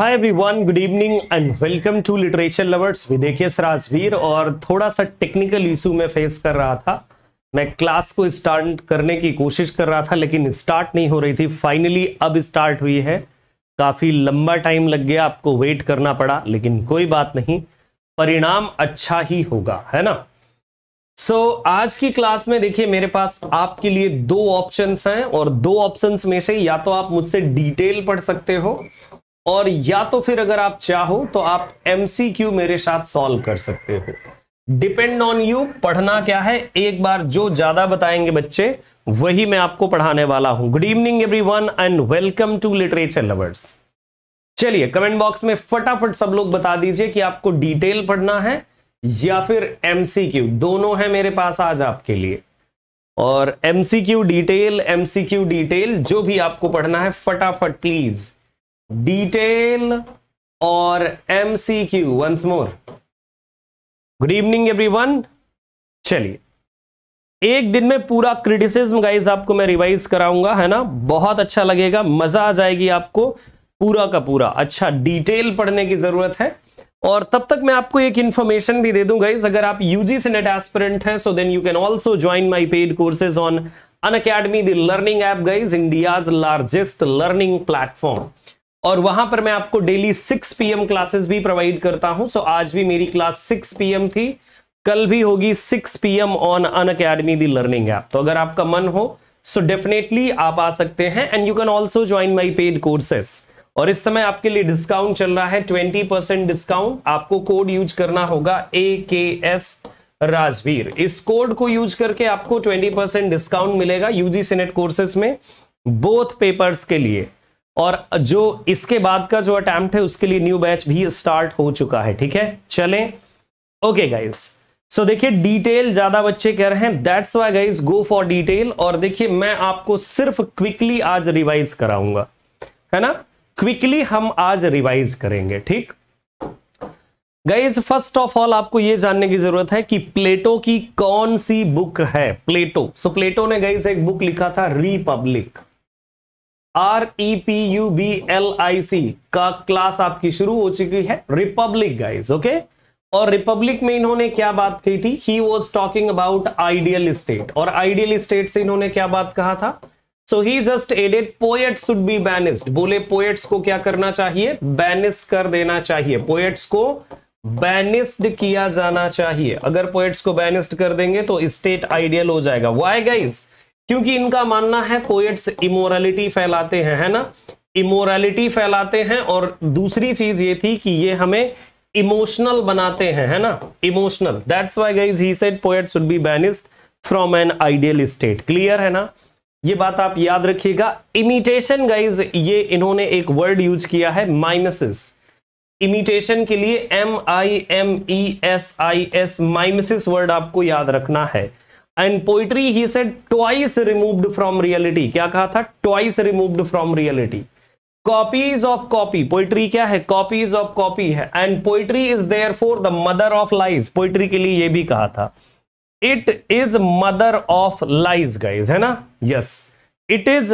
Hi everyone good evening and welcome to literature lovers विदेखिए सराजवीर और थोड़ा सा टेक्निकल इशू मैं फेस कर रहा था मैं क्लास को स्टार्ट करने की कोशिश कर रहा था लेकिन स्टार्ट नहीं हो रही थी फाइनली अब स्टार्ट हुई है काफ़ी लंबा टाइम लग गया आपको वेट करना पड़ा लेकिन कोई बात नहीं परिणाम अच्छा ही होगा है ना सो so, आज की क्लास में देखिए मेरे पास आपके लिए दो ऑप्शंस हैं और दो ऑप्शंस में से या तो आप मुझसे डिटेल पढ़ सकते हो और या तो फिर अगर आप चाहो तो आप एमसीक्यू मेरे साथ सॉल्व कर सकते हो डिपेंड ऑन यू पढ़ना क्या है एक बार जो ज्यादा बताएंगे बच्चे वही मैं आपको पढ़ाने वाला हूं good evening everyone and welcome to literature lovers चलिए कमेंट बॉक्स में फटाफट सब लोग बता दीजिए कि आपको डिटेल पढ़ना है या फिर एमसीक्यू दोनों है मेरे पास आज आपके लिए और एमसीक्यू डिटेल एमसीक्यू डिटेल जो भी आपको पढ़ना है फटाफट please M C Q once more good evening everyone चलिए एक दिन में पूरा क्रिटिसिज्म गाइज आपको मैं रिवाइज कराऊंगा है ना बहुत अच्छा लगेगा मजा आ जाएगी आपको पूरा का पूरा अच्छा डिटेल पढ़ने की जरूरत है और तब तक मैं आपको एक इंफॉर्मेशन भी दे दूं गाइस अगर आप यूजी से नेट एस्पिरेंट हैं so then you can also join my paid courses on Unacademy दर्निंग learning guys India's largest learning platform और वहां पर मैं आपको डेली 6 पीएम क्लासेस भी प्रोवाइड करता हूं सो आज भी मेरी क्लास 6 पीएम थी कल भी होगी 6 PM on Unacademy the learning app तो अगर आपका मन हो सो so डेफिनेटली आप आ सकते हैं and you can also join my paid courses और इस समय आपके लिए डिस्काउंट चल रहा है ट्वेंटी परसेंट डिस्काउंट आपको कोड यूज करना होगा ए के एस राजवीर इस कोड को यूज करके आपको ट्वेंटी परसेंट डिस्काउंट मिलेगा यूजी सीनेट कोर्सेस में बोथ पेपर्स के लिए और जो इसके बाद का जो अटैम्प्ट है उसके लिए न्यू बैच भी स्टार्ट हो चुका है ठीक है चलें ओके गाइस सो देखिए डिटेल ज्यादा बच्चे कह रहे हैं that's why guys go for detail और देखिए मैं आपको सिर्फ क्विकली आज रिवाइज कराऊंगा है ना क्विकली हम आज रिवाइज करेंगे ठीक गाइज फर्स्ट ऑफ ऑल आपको यह जानने की जरूरत है कि प्लेटो की कौन सी बुक है प्लेटो सो so, प्लेटो ने गाइज एक बुक लिखा था Republic R E P U B L I C का क्लास आपकी शुरू हो चुकी है रिपब्लिक गाइज ओके और रिपब्लिक में इन्होंने क्या बात कही थी he was talking about ideal state और आइडियल स्टेट से इन्होंने क्या बात कहा था so he just added poet should be banished बोले पोएट्स को क्या करना चाहिए बैनिस कर देना चाहिए पोएट्स को बैनिस्ड किया जाना चाहिए अगर पोएट्स को बैनिस्ड कर देंगे तो स्टेट आइडियल हो जाएगा वाई गाइज क्योंकि इनका मानना है पोएट्स इमोरलिटी फैलाते हैं है ना इमोरलिटी फैलाते हैं और दूसरी चीज ये थी कि ये हमें इमोशनल बनाते हैं है ना emotional that's why guys he said poet should be banished from an ideal state clear है ना ये बात आप याद रखिएगा इमिटेशन गाइज ये इन्होंने एक वर्ड यूज किया है माइमसिस इमिटेशन के लिए M I M E S I S mimesis word आपको याद रखना है and poetry he said twice removed from reality क्या कहा था twice removed from reality copies of copy poetry क्या है कॉपीज ऑफ कॉपी है and poetry is therefore the mother of lies poetry के लिए यह भी कहा था it is mother of lies guys है ना yes it is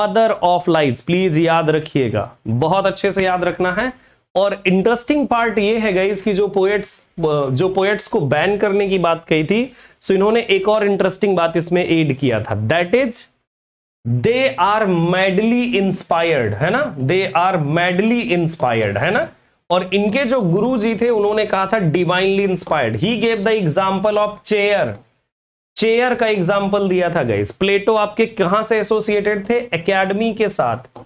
mother of lies please याद रखिएगा बहुत अच्छे से याद रखना है और इंटरेस्टिंग पार्ट ये है गाइज कि जो पोएट्स जो पोएट्स को बैन करने की बात कही थी सो इन्होंने एक और इंटरेस्टिंग बात इसमें एड किया था that is they are madly inspired है ना दे आर मैडली इंस्पायर्ड है ना और इनके जो गुरु जी थे उन्होंने कहा था divinely inspired he gave the example of chair chair का एग्जाम्पल दिया था गाइस प्लेटो आपके कहां से एसोसिएटेड थे एकेडमी के साथ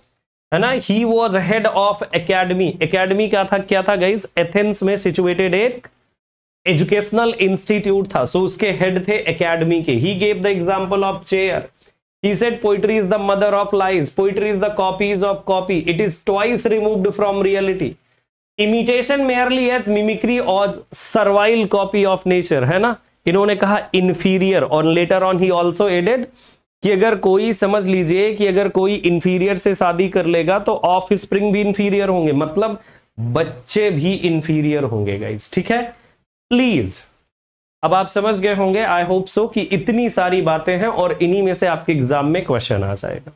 है ना he was head of academy academy क्या था क्या था गाइस एथेंस में सिचुएटेड एक एजुकेशनल इंस्टीट्यूट था सो उसके हेड थे एकेडमी के he gave the example of chair he said poetry is the mother of lies poetry is the copies of copy it is twice removed from reality imitation merely as mimicry as servile copy of nature है ना इन्होंने कहा inferior और later on he also added कि अगर कोई समझ लीजिए कि अगर कोई इन्फीरियर से शादी कर लेगा तो ऑफ स्प्रिंग भी इन्फीरियर होंगे मतलब बच्चे भी इन्फीरियर होंगे गाइज ठीक है प्लीज अब आप समझ गए होंगे आई होप सो कि इतनी सारी बातें हैं और इन्हीं में से आपके एग्जाम में क्वेश्चन आ जाएगा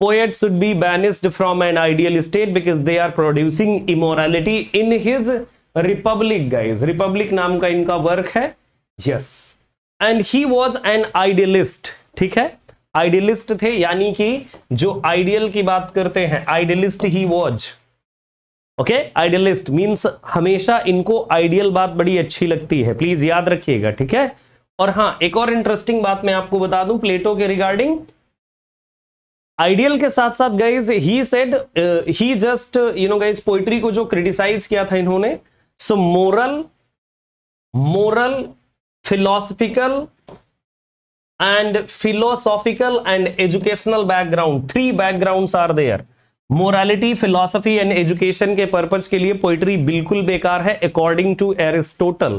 poet should be banished from an ideal state because they are producing immorality in his republic guys republic नाम का इनका वर्क है yes and he was an idealist ठीक है आइडियलिस्ट थे यानी कि जो आइडियल की बात करते हैं idealist he was okay idealist means हमेशा इनको आइडियल बात बड़ी अच्छी लगती है प्लीज याद रखिएगा ठीक है और हाँ एक और इंटरेस्टिंग बात मैं आपको बता दूं प्लेटो के रिगार्डिंग आइडियल के साथ साथ guys he said he just you know guys poetry को जो क्रिटिसाइज किया था इन्होंने so moral moral philosophical and philosophical and educational background three backgrounds are there morality philosophy and education के पर्पज के लिए पोइट्री बिल्कुल बेकार है according to Aristotle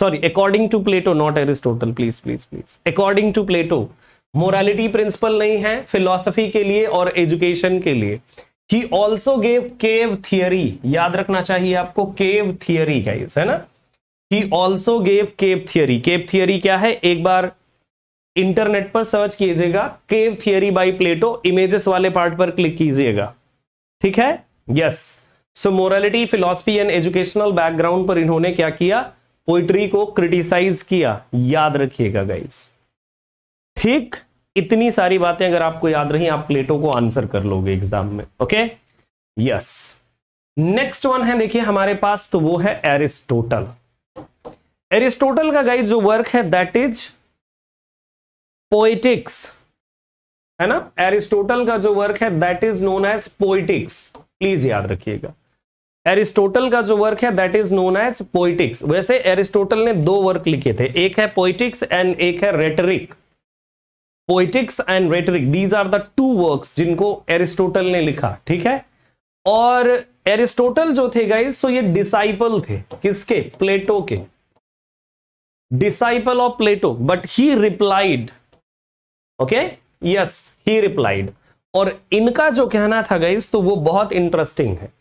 sorry according to Plato not Aristotle please please please according to Plato morality principle नहीं है philosophy के लिए और एजुकेशन के लिए ही ऑल्सो गेव केव थियरी याद रखना चाहिए आपको केव थियरी का है ना he also gave cave theory cave theory क्या है एक बार इंटरनेट पर सर्च कीजिएगा cave theory by Plato images वाले पार्ट पर क्लिक कीजिएगा ठीक है yes so morality philosophy and educational background पर इन्होंने क्या किया पोइट्री को क्रिटिसाइज किया याद रखिएगा गाइज ठीक इतनी सारी बातें अगर आपको याद रही आप प्लेटो को आंसर कर लोगे एग्जाम में ओके यस नेक्स्ट वन है देखिए हमारे पास तो वो है एरिस्टोटल एरिस्टोटल का गाइड जो वर्क है दैट इज पोएटिक्स है ना एरिस्टोटल का जो वर्क है that is known as poetics please याद रखिएगा एरिस्टोटल का जो वर्क है that is known as poetics वैसे एरिस्टोटल ने दो वर्क लिखे थे एक है पोइटिक्स एंड एक है Rhetoric Poetics and Rhetoric these are the two works जिनको एरिस्टोटल ने लिखा ठीक है और एरिस्टोटल जो थे गाइज सो ये डिसाइपल थे किसके प्लेटो के disciple of Plato but he replied okay yes he replied और इनका जो कहना था गाइस तो वो बहुत इंटरेस्टिंग है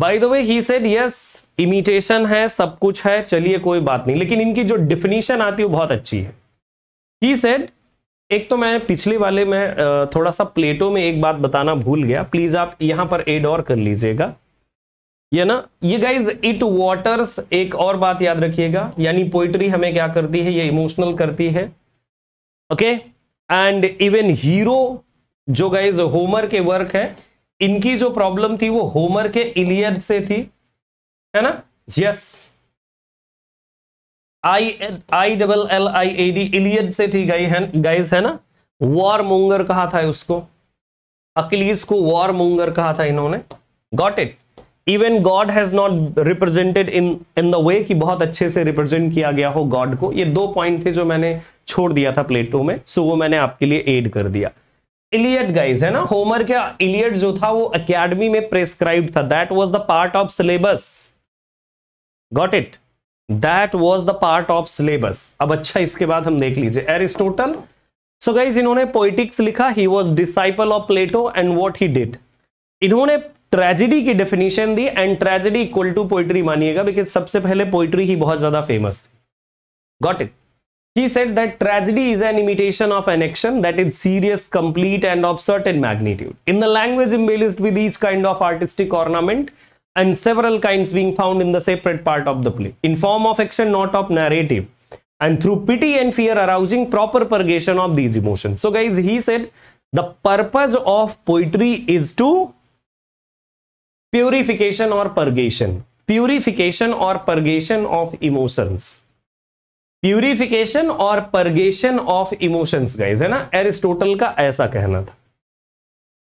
by the way he said yes imitation है सब कुछ है चलिए कोई बात नहीं लेकिन इनकी जो डिफिनीशन आती है वो बहुत अच्छी है ही सेड एक तो मैं पिछले वाले में थोड़ा सा प्लेटो में एक बात बताना भूल गया प्लीज आप यहां पर एड और कर लीजिएगा ये ना ये गाइज इट वॉटर्स एक और बात याद रखिएगा यानी पोइट्री हमें क्या करती है ये इमोशनल करती है okay okay? And even hero जो गाइज होमर के वर्क है इनकी जो प्रॉब्लम थी वो होमर के इलियड से थी है ना yes I I double L I A D Iliad से थी गई है गाइज है ना वॉर मोंगर कहा था उसको अकिलीस को वॉर मोंगर कहा था इन्होंने got it even God has not represented in in the way कि बहुत अच्छे से रिप्रेजेंट किया गया हो गॉड को ये दो पॉइंट थे जो मैंने छोड़ दिया था प्लेटो में सो वो मैंने आपके लिए एड कर दिया इलियट गाइज है ना होमर क्या इलियट जो था वो अकेडमी में प्रेस्क्राइब था that was the part of syllabus got it that was the part of syllabus अब अच्छा इसके बाद हम देख लीजिए एरिस्टोटल सो गाइज इन्होंने पोइटिक्स लिखा he was disciple of Plato and what he did इन्होंने ट्रेजिडी की डेफिनेशन दी एंड ट्रेजिडी इक्वल टू पोइट्री मानिएगा बिकॉज सबसे पहले पोइट्री ही बहुत ज्यादा फेमस थी got it he said that tragedy is an imitation of N action that is serious complete and of certain magnitude in the language embellished with each kind of artistic ornament and several kinds being found in the separate part of the play in form of action not of narrative and through pity and fear arousing proper purgation of these emotions so guys he said the purpose of poetry is to purification और purgation purification और purgation of emotions purification और purgation of emotions guys है ना Aristotle का ऐसा कहना था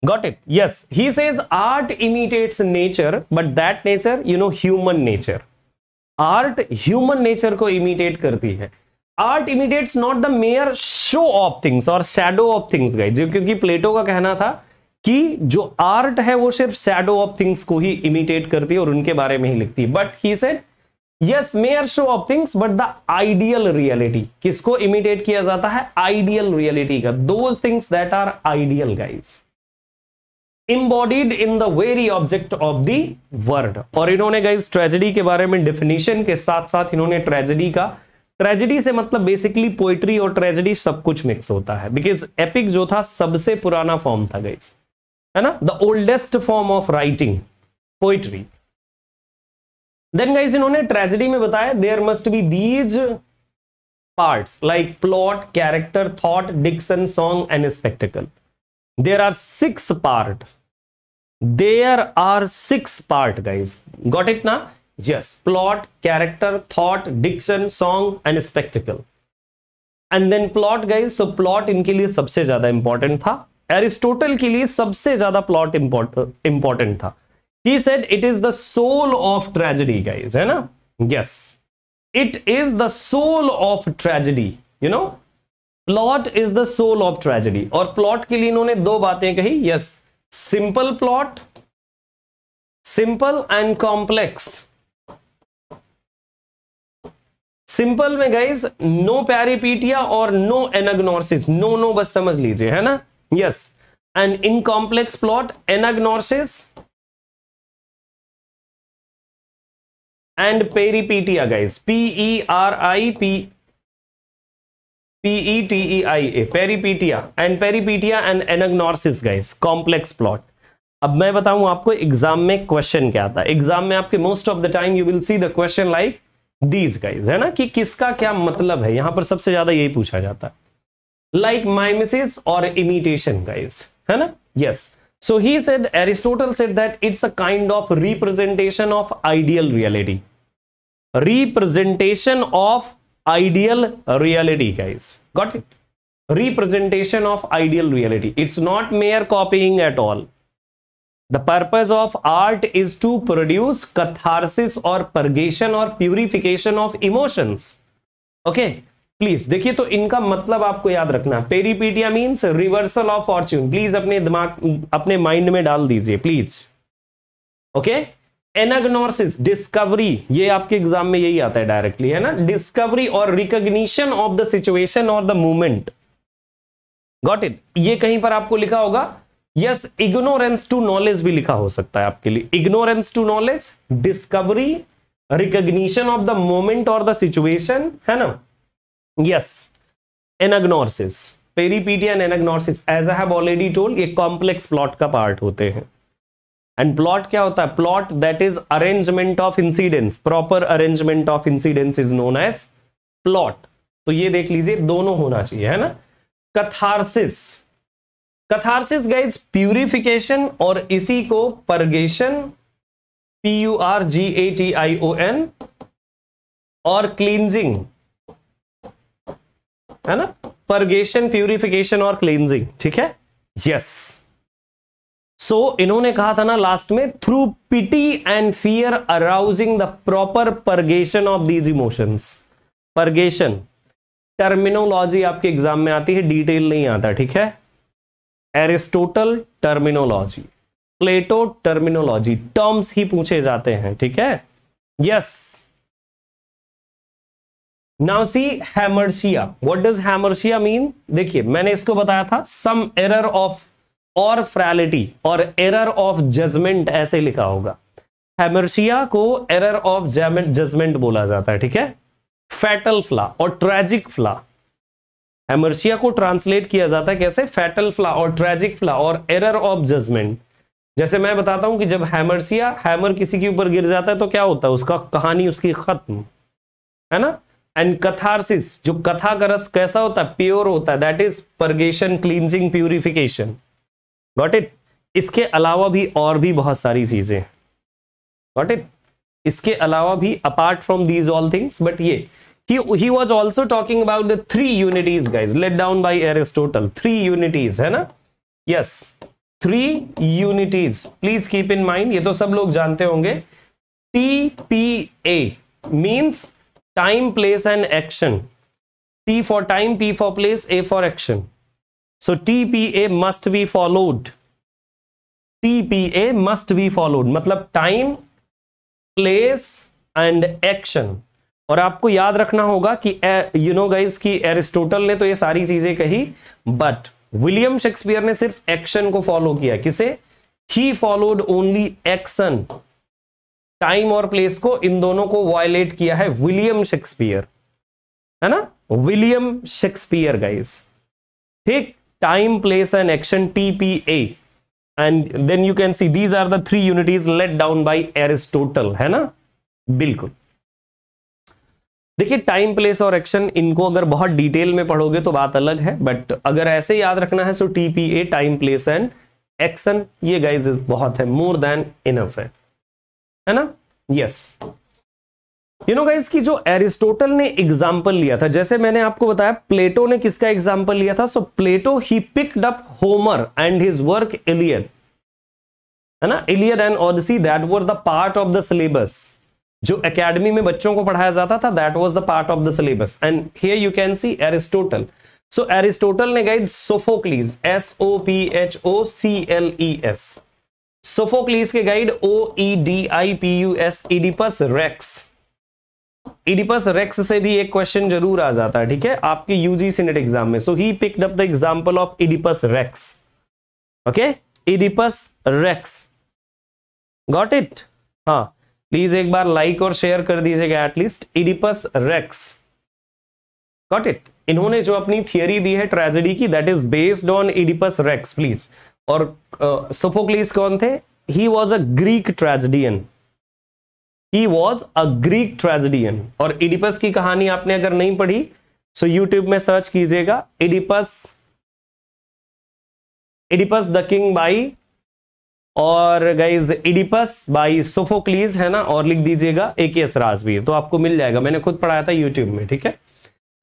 got it yes he says art imitates nature but that nature you know human nature art human nature को इमिटेट करती है art imitates not the mere show of things और शेडो ऑफ थिंग्स गाइज क्योंकि Plato का कहना था कि जो आर्ट है वो सिर्फ सैडो ऑफ थिंग्स को ही इमिटेट करती है और उनके बारे में ही लिखती है but he said yes mere show of things but the ideal reality किसको इमिटेट किया जाता है आइडियल रियलिटी का those things that are ideal guys embodied in the very object of the word. और इन्होंने गाइज ट्रेजेडी के बारे में डिफिनीशन के साथ साथ इन्होंने ट्रेजेडी का ट्रेजेडी से मतलब बेसिकली पोइट्री और ट्रेजेडी सब कुछ मिक्स होता है बिकॉज एपिक जो था सबसे पुराना फॉर्म था गाइज है ना the oldest form of writing poetry then guys इन्होंने ट्रेजेडी में बताया there must be these part like plot character thought diction song and spectacle there are six part there are six part guys got it ना yes plot character thought diction song and spectacle and then plot guys so plot इनके लिए सबसे ज्यादा important था Aristotle के लिए सबसे ज्यादा प्लॉट इंपॉर्टेंट था he said it is the soul of tragedy guys है ना yes it is the soul of tragedy you know plot is the soul of tragedy और प्लॉट के लिए इन्होंने दो बातें कही yes simple plot simple and complex simple में गाइज नो पैरिपीटिया और नो एनग्नोसिस नो नो बस समझ लीजिए है ना yes and in complex plot anagnosis and peripetia guys p e r i p p e t e i a peripetia and peripetia and anagnosis guys complex plot अब मैं बताऊं आपको exam में क्वेश्चन क्या आता है एग्जाम में आपके most of the time you will see the question like these guys है ना कि किसका क्या मतलब है यहां पर सबसे ज्यादा यही पूछा जाता है like mimesis or imitation guys है ना yes so he said Aristotle said that it's a kind of representation of ideal reality representation of ideal reality guys got it representation of ideal reality it's not mere copying at all the purpose of art is to produce catharsis or purgation or purification of emotions okay please देखिए तो इनका मतलब आपको याद रखना peripeteia means reversal of fortune please अपने दिमाग अपने माइंड में डाल दीजिए प्लीज ओके एनग्नोसिस डिस्कवरी ये आपके एग्जाम में यही आता है डायरेक्टली है ना डिस्कवरी और रिकग्निशन ऑफ द सिचुएशन और द मूवमेंट गॉट इट ये कहीं पर आपको लिखा होगा यस इग्नोरेंस टू नॉलेज भी लिखा हो सकता है आपके लिए ignorance to knowledge discovery recognition of the moment और द सिचुएशन है ना yes peripeteia and anagnorisis as I have already told ये कॉम्प्लेक्स प्लॉट का पार्ट होते हैं एंड प्लॉट क्या होता है plot that is arrangement of incidents proper arrangement of incidents is known as plot तो ये देख लीजिए दोनों होना चाहिए है ना कथारसिस कथारसिस गाइज प्यूरिफिकेशन और इसी को purgation P U R G A T I O N और क्लींजिंग है ना परगेशन प्यूरिफिकेशन और क्लींजिंग ठीक है यस सो so, इन्होंने कहा था ना लास्ट में through pity and fear arousing the proper purgation of these emotions purgation terminology आपके एग्जाम में आती है डिटेल नहीं आता ठीक है Aristotle terminology Plato terminology terms ही पूछे जाते हैं ठीक है yes yes. Now see hamartia what does hamartia mean देखिए मैंने इसको बताया था सम एरर ऑफ और फ्रैलिटी और एरर ऑफ जजमेंट ऐसे लिखा होगा हैमरसिया को एरर ऑफ जजमेंट बोला जाता है ठीक है फैटल फ्ला और ट्रेजिक फ्ला हैमरसिया को ट्रांसलेट किया जाता है कैसे फैटल फ्ला और ट्रेजिक फ्ला और एरर ऑफ जजमेंट जैसे मैं बताता हूं कि जब हैमरसिया हैमर किसी के ऊपर गिर जाता है तो क्या होता है उसका कहानी उसकी खत्म है ना एंड कथारसिस जो कथा का रस कैसा होता है प्योर होता है that is purgation cleansing purification got it इसके अलावा भी और भी बहुत सारी चीजें गॉट इट इसके अलावा भी apart from these all things but ये he was also talking about the three unities guys laid down by Aristotle three unities है ना yes three unities please keep in mind ये तो सब लोग जानते होंगे T P A means time place and action t for time p for place a for action so tpa must be followed tpa must be followed मतलब time place and action और आपको याद रखना होगा कि यू नो गाइस कि Aristotle ने तो ये सारी चीजें कही बट विलियम शेक्सपियर ने सिर्फ एक्शन को फॉलो किया किसे he followed only action time और प्लेस को इन दोनों को वायलेट किया है विलियम शेक्सपियर है ना विलियम शेक्सपियर गाइस ठीक time place and action TPA and then you can see these are the three unities laid down by Aristotle है ना बिल्कुल देखिए टाइम प्लेस और एक्शन इनको अगर बहुत डिटेल में पढ़ोगे तो बात अलग है बट अगर ऐसे याद रखना है so TPA time place and action ये गाइज बहुत है मोर देन इनफ है है ना यस यू नो गाइस की जो एरिस्टोटल ने एग्जाम्पल लिया था जैसे मैंने आपको बताया प्लेटो ने किसका एग्जाम्पल लिया था so Plato he picked up Homer and his work Iliad है ना Iliad and Odyssey that were the part of the syllabus जो एकेडमी में बच्चों को पढ़ाया जाता था that was the part of the syllabus and here you can see Aristotle so Aristotle ने guys Sophocles S O P H O C L E S Sophocles के guys O E D I P U S Oedipus Rex Oedipus Rex से भी एक question जरूर आ जाता है ठीक है आपके यूजी सीनेट एग्जाम में so he picked up the example of Oedipus Rex okay Oedipus Rex got it हाँ प्लीज एक बार लाइक और शेयर कर दीजिएगा at least Oedipus Rex got it इन्होंने जो अपनी थियोरी दी है ट्रेजेडी की that is based on Oedipus Rex please और सोफोक्लीस कौन थे he was a Greek tragedian he was a Greek tragedian और इडिपस की कहानी आपने अगर नहीं पढ़ी सो so यूट्यूब में सर्च कीजिएगा Oedipus Oedipus the king by और गाइज इडिपस बाई सोफोक्लीज है ना और लिख दीजिएगा ए के एस राजवीर तो आपको मिल जाएगा मैंने खुद पढ़ाया था यूट्यूब में ठीक है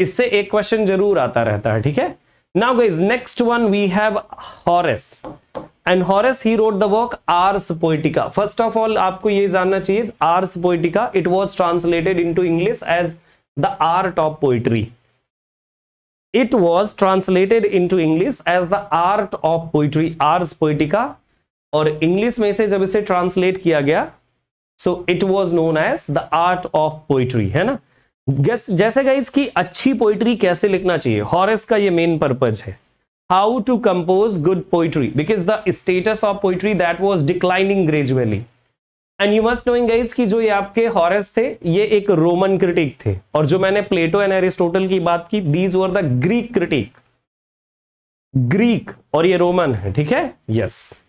इससे एक क्वेश्चन जरूर आता रहता है ठीक है now guys next one we have horace and Horace he wrote the work Ars Poetica first of all आपको ये जानना चाहिए Ars Poetica it was translated into English as the art of poetry it was translated into English as the art of poetry Ars Poetica और English में से जब इसे translate किया गया so it was known as the art of poetry है ना guess जैसे गाइज की अच्छी पोइट्री कैसे लिखना चाहिए हॉरेस का ये मेन पर्पज है how to compose good poetry because the status of poetry that was declining gradually and you must knowing guys की जो ये आपके हॉरेस थे ये एक रोमन क्रिटिक थे और जो मैंने प्लेटो एंड एरिस्टोटल की बात की these were the Greek critic Greek और ये रोमन है ठीक है yes yes.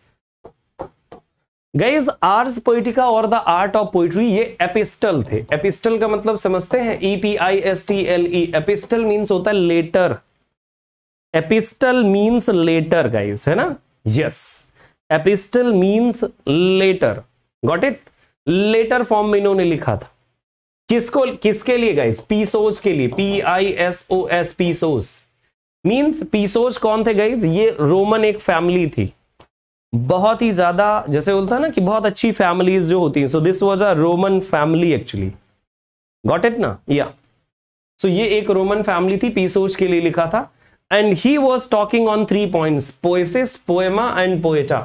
Guys Ars Poetica और द आर्ट ऑफ पोइट्री ये एपिस्टल थे एपिस्टल का मतलब समझते हैं E P I S T L E epistle means होता है letter epistle means letter guys है ना yes epistle means letter got it letter form में इन्होंने लिखा था किसको किसके लिए गाइज पीसोज के लिए P I S O S Pisos means Pisos कौन थे गाइज ये रोमन एक फैमिली थी बहुत ही ज्यादा जैसे बोलता है ना कि बहुत अच्छी फैमिलीज जो होती हैं so this was a Roman family actually got it ना या सो ये एक रोमन फैमिली थी पीसोच के लिए लिखा था and he was talking on three points poesis poema and poeta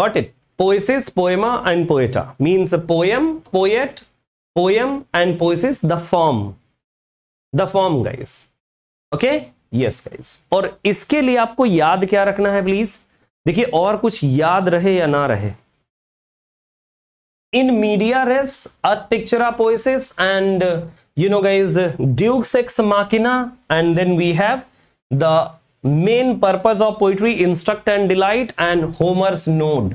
got it poesis poema and poeta means poem poet poem and poesis the form the form guys okay yes guys और इसके लिए आपको याद क्या रखना है please देखिए और कुछ याद रहे या ना रहे in medias res a picture of and you know guys deus ex machina and then we have the main purpose of poetry instruct and delight and Homer's nod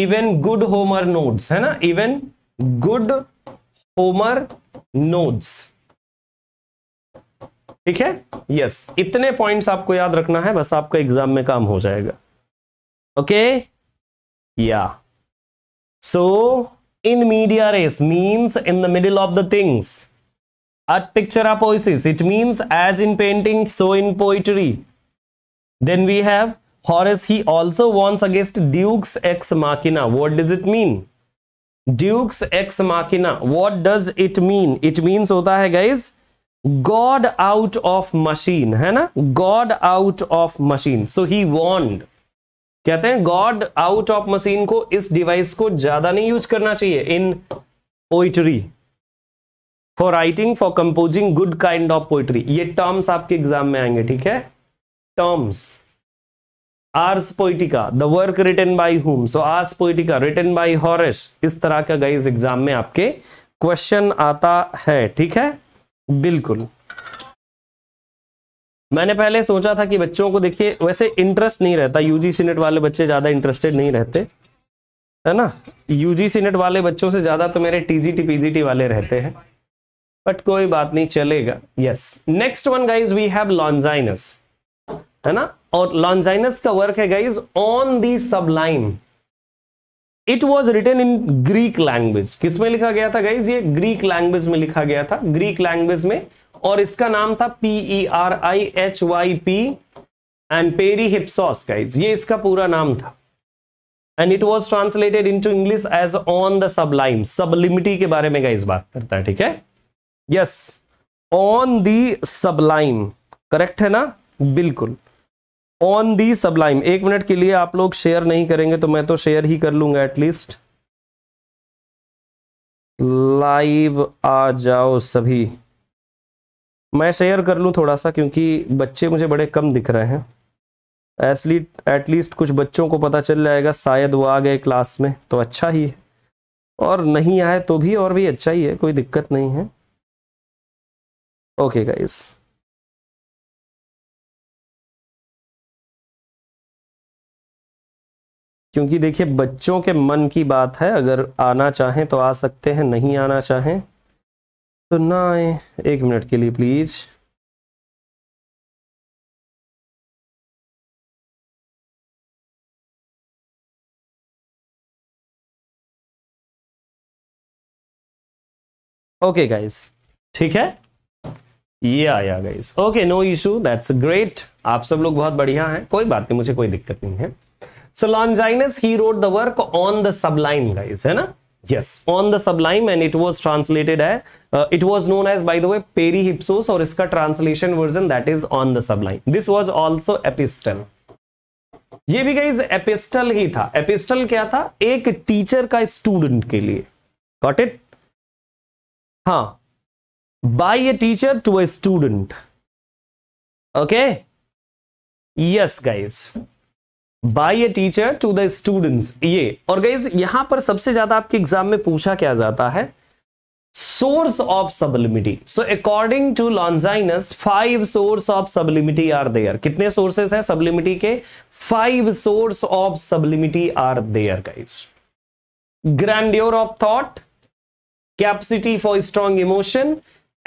even good Homer nods है ना even good Homer nodes ठीक है yes इतने points आपको याद रखना है बस आपका एग्जाम में काम हो जाएगा ओके या so in medias res means in the middle of the things ut picture आप ओसिस it means as in painting so in poetry then we have Horace he also wants against Dukes ex machina. What does it mean? Dukes ex machina. What does it mean? It means होता है guys. God out of machine है ना god out of machine so he warned कहते हैं God out of machine को इस device को ज्यादा नहीं यूज करना चाहिए in poetry for writing for composing good kind of poetry ये टर्म्स आपके एग्जाम में आएंगे ठीक है terms Ars Poetica the work written by whom so Ars Poetica written by Horace इस तरह का गाइज एग्जाम में आपके क्वेश्चन आता है ठीक है बिल्कुल मैंने पहले सोचा था कि बच्चों को देखिए वैसे इंटरेस्ट नहीं रहता यूजीसी नेट वाले बच्चे ज़्यादा इंटरेस्टेड नहीं रहते है ना यूजीसी नेट वाले बच्चों से ज़्यादा तो मेरे टीजीटी पीजीटी वाले रहते हैं बट कोई बात नहीं चलेगा yes next one guys we have Longinus है ना और लॉन्जाइनस का वर्क है guys on the sublime it was written in Greek language किसमें लिखा गया था गाइज ये ग्रीक लैंग्वेज में लिखा गया था ग्रीक लैंग्वेज में और इसका नाम था P E R I H Y P and Peri Hypsous guys ये इसका पूरा नाम था and it was translated into English as on the sublime sublimity के बारे में गाइज बात करता है ठीक है यस ऑन दबलाइम करेक्ट है ना बिल्कुल ऑन दी सबलाइम एक मिनट के लिए आप लोग शेयर नहीं करेंगे तो मैं तो शेयर ही कर लूंगा एटलीस्ट लाइव आ जाओ सभी मैं शेयर कर लूं थोड़ा सा क्योंकि बच्चे मुझे बड़े कम दिख रहे हैं एसली एटलीस्ट कुछ बच्चों को पता चल जाएगा शायद वो आ गए क्लास में तो अच्छा ही है और नहीं आए तो भी और भी अच्छा ही है कोई दिक्कत नहीं है ओके गाइस क्योंकि देखिए बच्चों के मन की बात है अगर आना चाहें तो आ सकते हैं नहीं आना चाहें तो ना आए एक मिनट के लिए प्लीज़ ओके गाइस ठीक है ये आया guys okay no issue that's great आप सब लोग बहुत बढ़िया हैं कोई बात नहीं मुझे कोई दिक्कत नहीं है So Longinus, he wrote the work on the sublime, guys, है ना? Yes, on the sublime and it was translated as, uh, it was known as, by the way, Perihipsos और इसका translation version that is on the sublime. This was also epistle. ये भी guys epistle ही था epistle क्या था एक teacher का student के लिए गॉट इट हाँ by a teacher to a student okay yes guys by a teacher to the students ये और गई यहां पर सबसे ज्यादा आपके एग्जाम में पूछा क्या जाता है source of sublimity so according to Longinus five source of sublimity are there कितने सोर्सेस हैं सबलिमिटी के five source of sublimity are there guys grandeur of thought capacity for strong emotion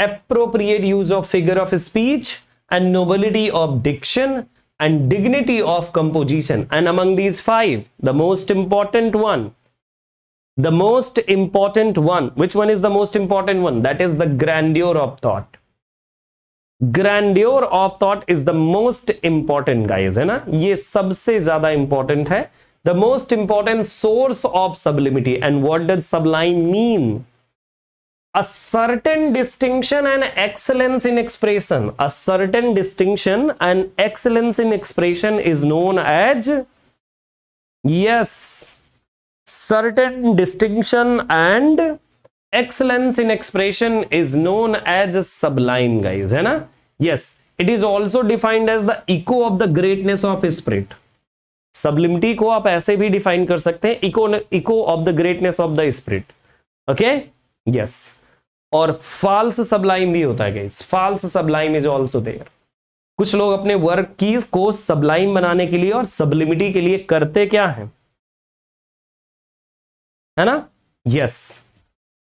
appropriate use of figure of speech and nobility of diction and dignity of composition. And among these five, the most important one, the most important one, which one is the most important one? That is the grandeur of thought. Grandeur of thought is the most important, guys, है ना? ये सबसे ज़्यादा important है. The most important source of sublimity. And what does sublime mean? a certain distinction and excellence in expression a certain distinction and excellence in expression is known as yes certain distinction and excellence in expression is known as sublime guys hai na yes it is also defined as the echo of the greatness of spirit sublimity ko aap aise bhi define kar sakte hain echo echo of the greatness of the spirit okay yes और false sublime भी होता है false sublime is also there कुछ लोग अपने work की को Sublime बनाने के लिए और सबलिमिटी के लिए करते क्या है, है ना यस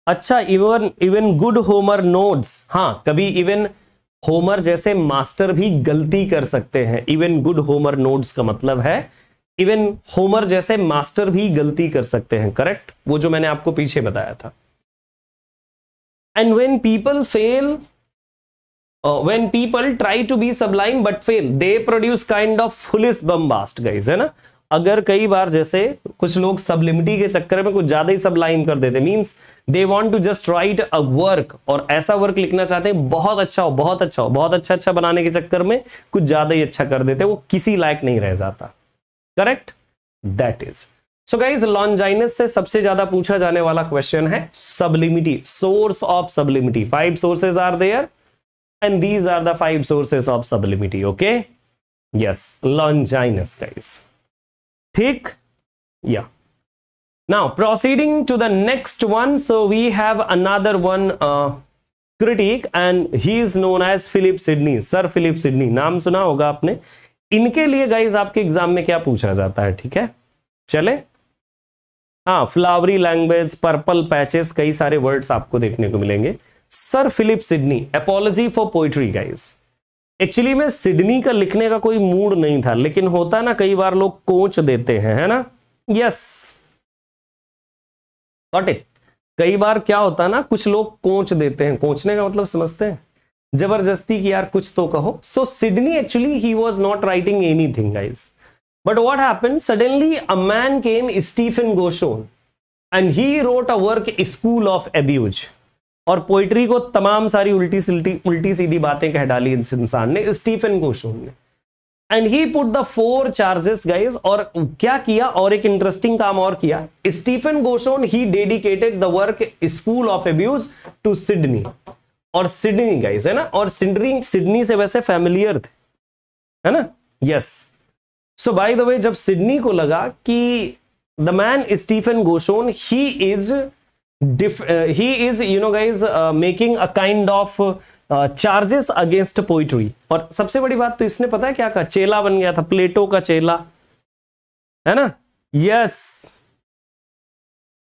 अच्छा even even good Homer nods हाँ कभी इवन होमर जैसे मास्टर भी गलती कर सकते हैं इवन गुड होमर नोट्स का मतलब है इवन होमर जैसे मास्टर भी गलती कर सकते हैं करेक्ट वो जो मैंने आपको पीछे बताया था and when people fail uh, when people try to be sublime but fail they produce kind of foolish bombast guys है ना अगर कई बार जैसे कुछ लोग सबलिमिटी के चक्कर में कुछ ज्यादा ही सबलाइन कर देते means they want to just write a work और ऐसा वर्क लिखना चाहते हैं बहुत अच्छा हो बहुत अच्छा हो बहुत अच्छा अच्छा बनाने के चक्कर में कुछ ज्यादा ही अच्छा कर देते वो किसी लायक नहीं रह जाता correct that is so guys Longinus से सबसे ज्यादा पूछा जाने वाला क्वेश्चन है sublimity source of sublimity five sources are there and these are the five sources of sublimity okay yes Longinus guys ठीक या now proceeding to the next one so we have another one critic and he is known as Philip Sidney sir Philip Sidney नाम सुना होगा आपने इनके लिए guys आपके exam में क्या पूछा जाता है ठीक है चले हाँ फ्लावरी लैंग्वेज पर्पल पैचेस कई सारे वर्ड्स आपको देखने को मिलेंगे sir Philip Sidney apology for poetry guys actually में सिडनी का लिखने का कोई मूड नहीं था लेकिन होता ना कई बार लोग कोच देते हैं है ना यस गॉट इट कई बार क्या होता ना कुछ लोग कोच देते हैं कोचने का मतलब समझते हैं जबरदस्ती की यार कुछ तो कहो so Sidney actually he was not writing anything guys But what happened? Suddenly, a man came, Stephen Goshon, and he wrote a work, School of Abuse. और पोइट्री को तमाम सारी उल्टी सिल्टी उल्टी सीधी बातें कह डाली इस इंसान ने स्टीफन गोशोन ने and he put the four charges guys और क्या किया और एक इंटरेस्टिंग काम और किया Stephen Gosson he dedicated the work School of Abuse to Sidney और सिडनी गाइस है ना और सिडनी सिडनी से वैसे फैमिलियर थे है ना yes yes. So by the way जब सिडनी को लगा कि the man Stephen Gosson he is डिफ he is you know guys making a kind of charges against poetry और सबसे बड़ी बात तो इसने पता है क्या कहा चेला बन गया था प्लेटो का चेला है ना यस yes.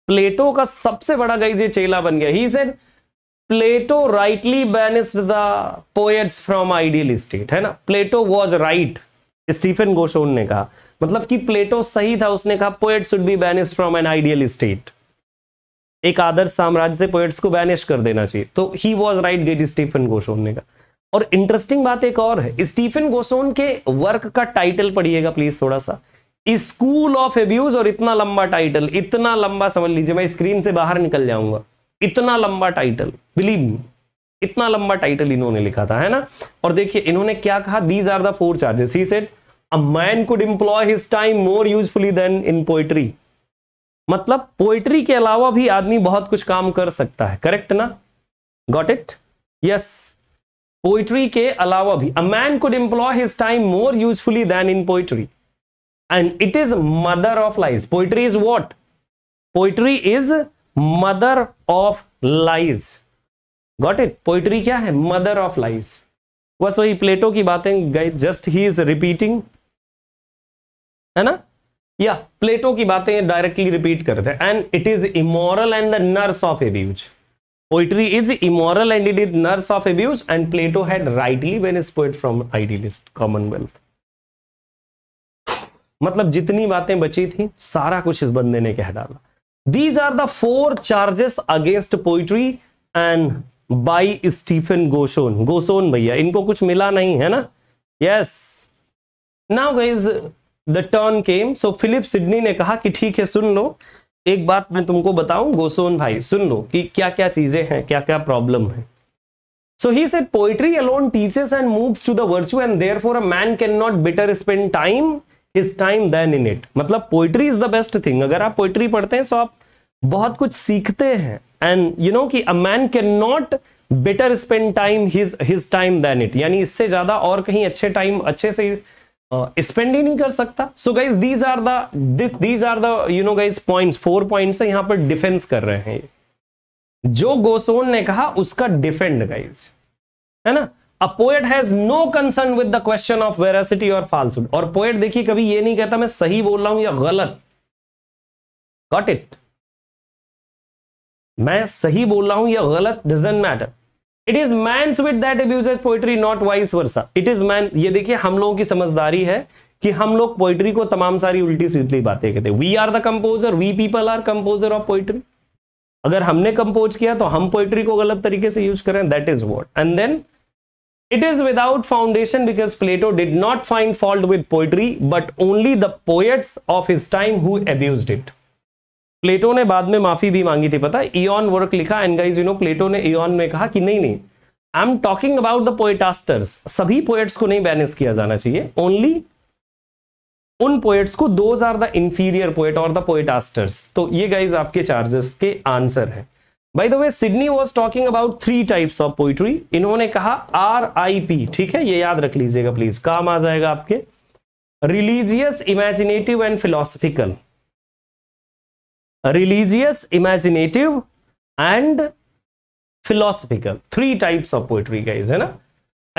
प्लेटो का सबसे बड़ा गाइज ये चेला बन गया he said Plato rightly banished the poets from ideal state है ना Plato was right Stephen Gosson ने कहा मतलब कि प्लेटो सही था उसने कहा poet should be banish from an ideal state एक आदर्श साम्राज्य से पोएट्स को बैनिश कर देना चाहिए तो he was right get Stephen Gosson ने कहा और इंटरेस्टिंग बात एक और है स्टीफन गोसोन के वर्क का टाइटल पढ़िएगा प्लीज थोड़ा सा स्कूल ऑफ एब्यूज और इतना लंबा टाइटल इतना लंबा समझ लीजिए मैं स्क्रीन से बाहर निकल जाऊंगा इतना लंबा टाइटल बिलीव इतना लंबा टाइटल इन्होंने लिखा था है ना और देखिए इन्होंने क्या कहा these are the four charges he said a man could employ his time more usefully than in poetry मतलब पोइट्री के अलावा भी आदमी बहुत कुछ काम कर सकता है करेक्ट ना गॉट इट यस पोइट्री के अलावा भी a man could employ his time more usefully than in poetry and it is mother of lies poetry is what poetry is mother of lies got it poetry क्या है mother of lies बस वही प्लेटो की बातें गई just he is repeating है ना या प्लेटो की बातें डायरेक्टली रिपीट करते हैं and it is immoral and the nurse of abuse poetry is immoral and it is nurse of abuse and Plato had rightly when स्पोइट फ्रॉम आइडियलिस्ट कॉमनवेल्थ मतलब जितनी बातें बची थी सारा कुछ इस बंदे ने कह डाला these are the four charges against poetry and by Stephen Gosson Gosson भैया इनको कुछ मिला नहीं है ना yes now guys the turn came so Philip Sidney ने कहा कि ठीक है सुन लो एक बात मैं तुमको बताऊं गोसोन भाई सुन लो कि क्या क्या चीजें हैं क्या क्या प्रॉब्लम है so So he said, poetry alone teaches and moves to and therefore a man can not better spend time his time than in it मतलब poetry is the best thing अगर आप poetry पढ़ते हैं तो आप बहुत कुछ सीखते हैं एंड यू नो कि a man can not better spend time his his time than it यानी इससे ज्यादा और कहीं अच्छे टाइम अच्छे से स्पेंड ही नहीं कर सकता so guys these are the these are two no guys point four point है यहां पर डिफेंस कर रहे हैं जो गोसोन ने कहा उसका डिफेंड गाइज है ना a poet has no concern with the question of veracity और फाल्सुड और पोएट देखिए कभी ये नहीं कहता मैं सही बोल रहा हूं या गलत गॉट इट मैं सही बोल रहा हूं या गलत doesn't matter it is man with that abuses poetry not vice versa it is man ये देखिए हम लोगों की समझदारी है कि हम लोग पोइट्री को तमाम सारी उल्टी सीधली बातें कहते हैं we are the composer we people are composer of poetry अगर हमने कंपोज किया तो हम पोइट्री को गलत तरीके से यूज करें that is what and then it is without foundation because Plato did not find fault with poetry but only the poets of his time who abuse it Plato ने बाद में माफी भी मांगी थी पता इन वर्क लिखा and guys you know Plato ने इन में कहा कि नहीं नहीं I am talking about the poetasters सभी पोएट्स को नहीं बैनिस किया जाना चाहिए ओनली उन पोएट्स को those are the inferior poet और द पोएटास्टर्स तो ये गाइज आपके चार्जेस के आंसर है by the way Sidney was talking about three types of poetry इन्होंने कहा आर आई पी ठीक है ये याद रख लीजिएगा प्लीज काम आ जाएगा आपके religious imaginative and philosophical religious imaginative and philosophical three types of poetry guys है ना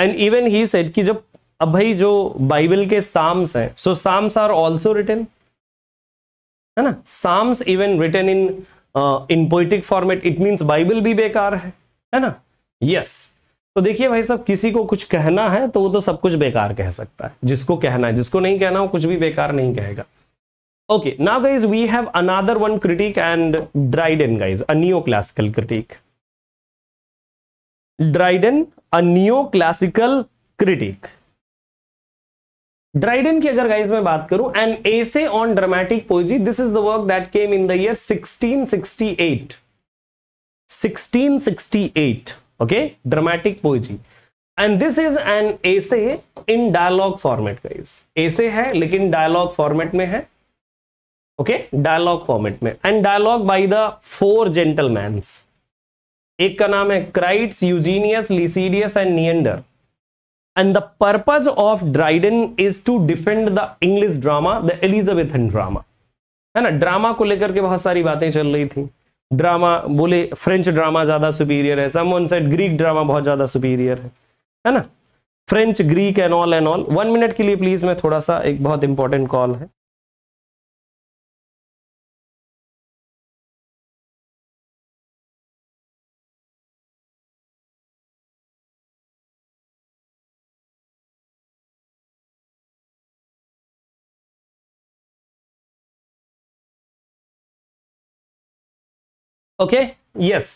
and even he said कि जब अब भाई जो बाइबल के साम्स हैं so psalms are also written है ना psalms even written in in poetic format it means Bible भी बेकार है है ना यस तो देखिए भाई सब किसी को कुछ कहना है तो वो तो सब कुछ बेकार कह सकता है जिसको कहना है जिसको नहीं कहना वो कुछ भी बेकार नहीं कहेगा Okay, now guys, we have another one critique and Dryden guys, a neoclassical critique. Dryden, a neoclassical critique. Dryden की अगर गाइज मैं बात करूं an essay on dramatic poesy this is the work that came in the year 1668 1668 okay dramatic poesy and this is an essay in dialogue format guys essay है लेकिन dialogue format में है okay dialogue format में and dialogue by the four gentleman एक का नाम है Crites Eugenius Lisideius and Neander and the purpose of Dryden is to defend the English drama the elizabethan drama है ना ड्रामा को लेकर के बहुत सारी बातें चल रही थी ड्रामा बोले फ्रेंच ड्रामा ज्यादा सुपीरियर है समवन सेड ग्रीक ड्रामा बहुत ज्यादा सुपीरियर है है ना French Greek and all and all one minute के लिए प्लीज मैं थोड़ा सा एक बहुत इंपॉर्टेंट कॉल है okay yes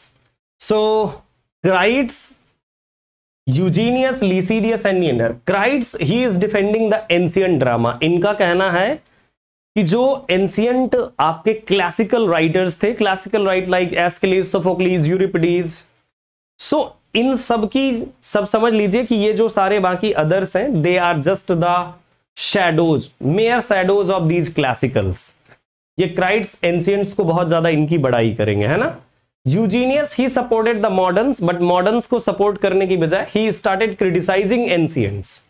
so crites Eugenius, Lycidius and neander crites he is defending the ancient drama. इनका कहना है कि जो एंशियंट आपके क्लासिकल राइटर्स थे classical writer like Aeschylus Sophocles Euripides so इन सब की सब समझ लीजिए कि ये जो सारे बाकी अदर्स हैं they are just the shadows mere shadows of these classicals ये क्राइट्स एंशियंट्स को बहुत ज्यादा इनकी बड़ाई करेंगे है ना Eugenius he supported the moderns but moderns को सपोर्ट करने की बजाय ही स्टार्टेड क्रिटिसाइजिंग एंशियंट्स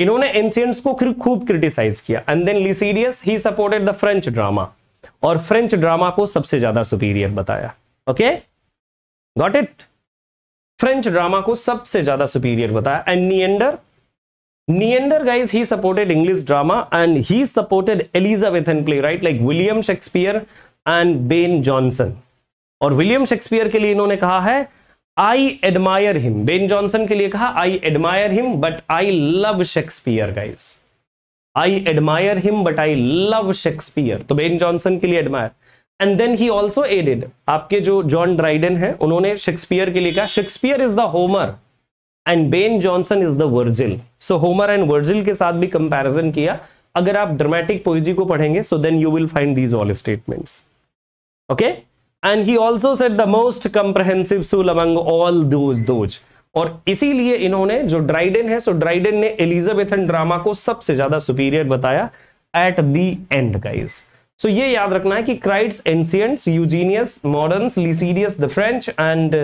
इन्होंने एंशियंट्स को खूब क्रिटिसाइज किया and then Lisideius he supported the French drama और फ्रेंच ड्रामा को सबसे ज्यादा सुपीरियर बताया okay got it French drama को सबसे ज्यादा सुपीरियर बताया and Neander Neander, guys, he supported English drama and he supported Elizabethan playwright like William Shakespeare and Bain Johnson. और विलियम शेक्सपियर के लिए इन्होंने कहा है I admire him Ben Jonson के लिए कहा I admire him but I love Shakespeare guys I admire him but I love Shakespeare तो बेन जॉनसन के लिए admire and then he also added आपके जो जॉन ड्राइडन है उन्होंने शेक्सपियर के लिए कहा Shakespeare is the Homer and Ben Jonson is the Virgil so Homer and Virgil के साथ भी कंपेरिजन किया अगर आप ड्रामेटिक पोइजी को पढ़ेंगे so then you will find these all statements okay and he also set the most comprehensive soul among all those और इसीलिए इन्होंने जो ड्राइडन है सो ड्राइडन ने एलिजाबेथन ड्रामा को सबसे ज्यादा सुपीरियर बताया at the end guys so ये याद रखना है कि Crites ancients Eugenius moderns Lisideius the French and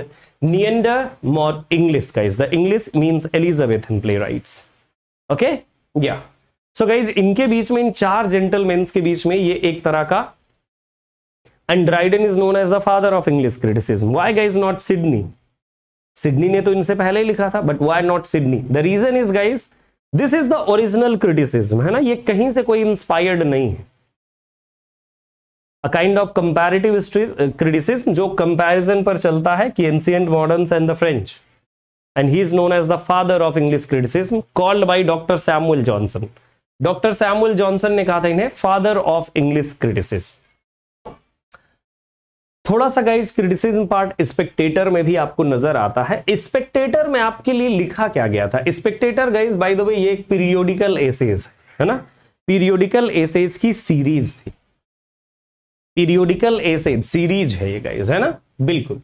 Neander Mod English, guys. The English means Elizabethan playwrights. Okay? Yeah. So, guys, इनके बीच में इन चार जेंटलमेन्स के बीच में ये एक तरह का and Dryden is known as the father of English criticism why guys not Sidney Sidney ने तो इनसे पहले ही लिखा था but why not Sidney the reason is guys this is the original criticism है ना ये कहीं से कोई इंस्पायर्ड नहीं है a kind of comparative criticism जो कंपैरिजन पर चलता है कि ancient moderns and the French and he is known as the father of English criticism called by doctor Samuel Johnson doctor Samuel Johnson ने कहा था इन्हें फादर ऑफ इंग्लिश क्रिटिसिज्म थोड़ा सा गाइड क्रिटिसिज्म पार्ट स्पेक्टेटर में भी आपको नजर आता है स्पेक्टेटर में आपके लिए लिखा क्या गया था Spectator guys by the way ये एक पीरियोडिकल एसेज है ना पीरियोडिकल एसेज की सीरीज थी पीरियोडिकल एसेज सीरीज है ये गाइस है ना बिल्कुल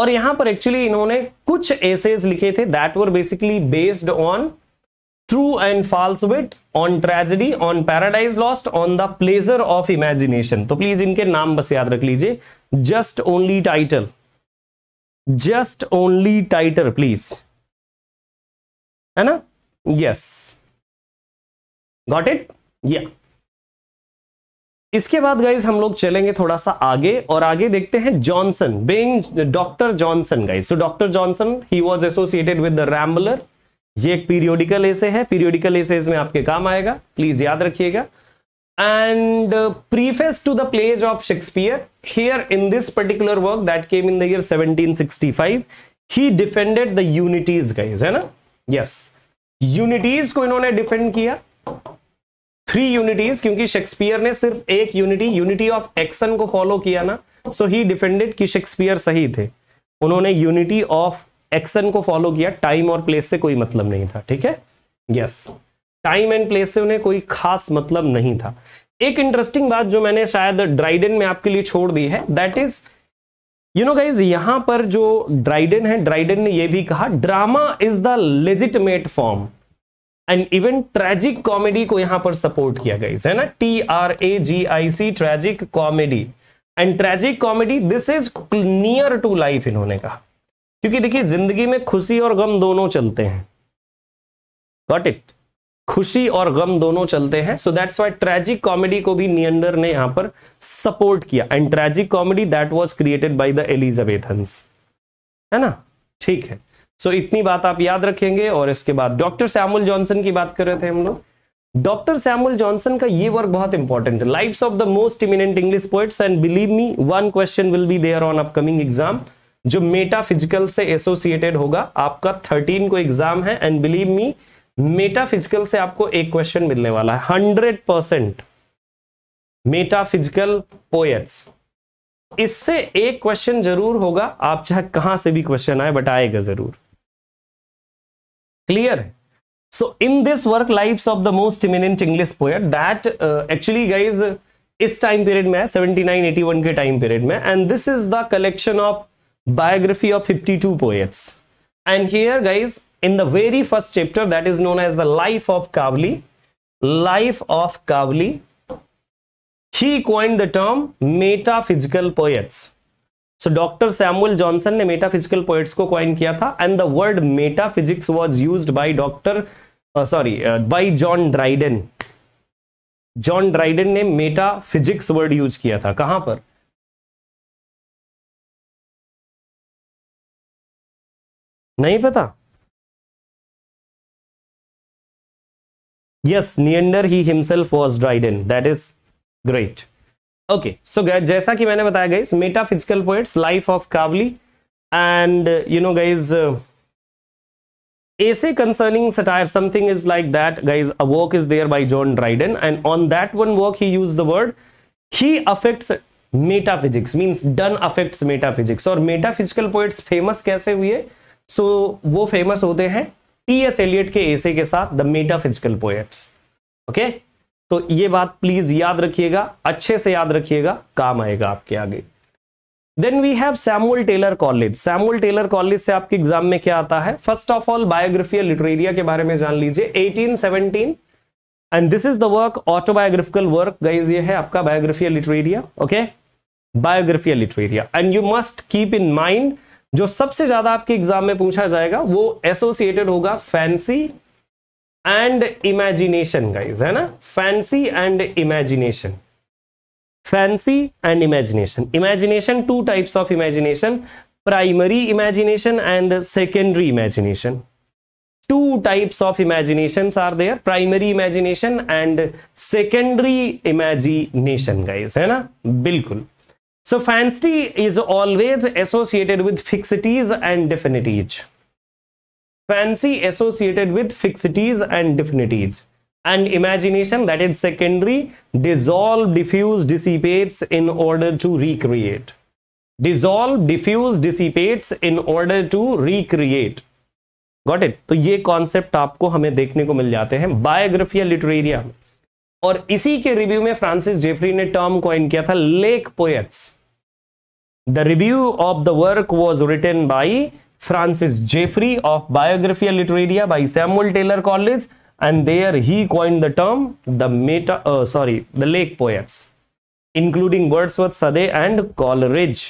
और यहां पर एक्चुअली इन्होंने कुछ एसेज लिखे थे that were basically based on true and false wit on tragedy on Paradise Lost on the pleasure of imagination तो प्लीज इनके नाम बस याद रख लीजिए just only title just only title please है ना यस गॉट इट या इसके बाद गाइज हम लोग चलेंगे थोड़ा सा आगे और आगे देखते हैं Johnson being doctor Johnson guys so doctor Johnson he was associated with the Rambler ये एक पीरियोडिकल ऐसे है पीरियोडिकल ऐसे इसमें आपके काम आएगा प्लीज याद रखिएगा and preface to the plays of Shakespeare here in this particular work that came in the sixty five he defended the unities guys है ना यस yes. यूनिटीज को इन्होंने डिफेंड किया थ्री यूनिटीज क्योंकि शेक्सपियर ने सिर्फ एक यूनिटी यूनिटी ऑफ एक्शन को फॉलो किया ना सो ही डिफेंडेड कि शेक्सपियर सही थे उन्होंने यूनिटी ऑफ एक्शन को फॉलो किया टाइम और प्लेस से कोई मतलब नहीं था ठीक है यस टाइम एंड प्लेस से उन्हें कोई खास मतलब नहीं था एक इंटरेस्टिंग बात जो मैंने शायद ड्राइडन में आपके लिए छोड़ दी है that is you know guys यहां पर जो ड्राइडन है ड्राइडन ने यह भी कहा drama is the legitimate form and even tragic comedy को यहां पर सपोर्ट किया गया है ना T R A G I C tragic comedy and tragic comedy this is near to life इन्होंने कहा क्योंकि देखिए जिंदगी में खुशी और गम दोनों चलते हैं गॉट इट खुशी और गम दोनों चलते हैं so that's why tragic comedy को भी नियंडर ने यहां पर सपोर्ट किया and tragic comedy that was created by the Elizabeth है ना ठीक है सो इतनी बात आप याद रखेंगे और इसके बाद डॉक्टर सैमुल जॉनसन की बात कर रहे थे हम लोग डॉक्टर सैमुअल जॉनसन का ये वर्क बहुत इंपॉर्टेंट है life of the most eminent English poets and believe me one question will be there on upcoming exam जो मेटाफिजिकल से एसोसिएटेड होगा आपका थर्टीन को एग्जाम है एंड बिलीव मी मेटाफिजिकल से आपको एक क्वेश्चन मिलने वाला है हंड्रेड परसेंट मेटाफिजिकल पोएट्स इससे एक क्वेश्चन जरूर होगा आप चाहे कहां से भी क्वेश्चन आए बट आएगा जरूर clear so in this work lives of the most eminent english poet that uh, actually guys time period period 79 7981 के time period में and this is the collection of biography of 52 poets and here guys in the very first chapter that is known as the life of kavli life of kavli he coined the term metaphysical poets so doctor Samuel Johnson ने metaphysical poets को coin किया था and the word metaphysics was used by doctor sorry by John Dryden John Dryden ने metaphysics word use किया था कहां पर नहीं पता yes Neander he himself was Dryden that is great okay so guys जैसा कि मैंने बताया गई metaphysical poets life of Cowley and you know guys essay concerning satire something is like that guys a work is there by John Dryden and on that one work he use the word he affects metaphysics means done affects metaphysics और metaphysical poets famous कैसे हुए सो so, वो famous होते हैं T S Eliot के ऐसे के साथ द मेटाफिजिकल पोएट्स ओके तो ये बात प्लीज याद रखिएगा अच्छे से याद रखिएगा काम आएगा आपके आगे then we have Samuel Taylor Coleridge Samuel Taylor Coleridge से आपके एग्जाम में क्या आता है first of all Biographia Literaria के बारे में जान लीजिए 1817 and this is the work autobiographical work guys ये है आपका Biographia Literaria okay Biographia Literaria and you must keep in mind जो सबसे ज्यादा आपके एग्जाम में पूछा जाएगा वो एसोसिएटेड होगा फैंसी and imagination guys है ना fancy and imagination fancy and imagination imagination two types of imagination primary imagination and secondary imagination two types of imaginations are there primary imagination and secondary imagination guys है ना बिल्कुल so fancy is always associated with fixities and definiteness. fancy associated with fixities and definities and imagination that is secondary dissolve diffuse dissipates in order to recreate dissolve diffuse dissipates in order to recreate got it तो ये concept आपको हमें देखने को मिल जाते हैं Biographia Literaria में और इसी के रिव्यू में फ्रांसिस जेफरी ने टर्म कॉइन किया था lake poets the review of the work was written by Francis Jeffrey of Biographia Literaria by Samuel Taylor Coleridge and they are he coin the term the meta sorry the lake poets including Wordsworth Southey and Coleridge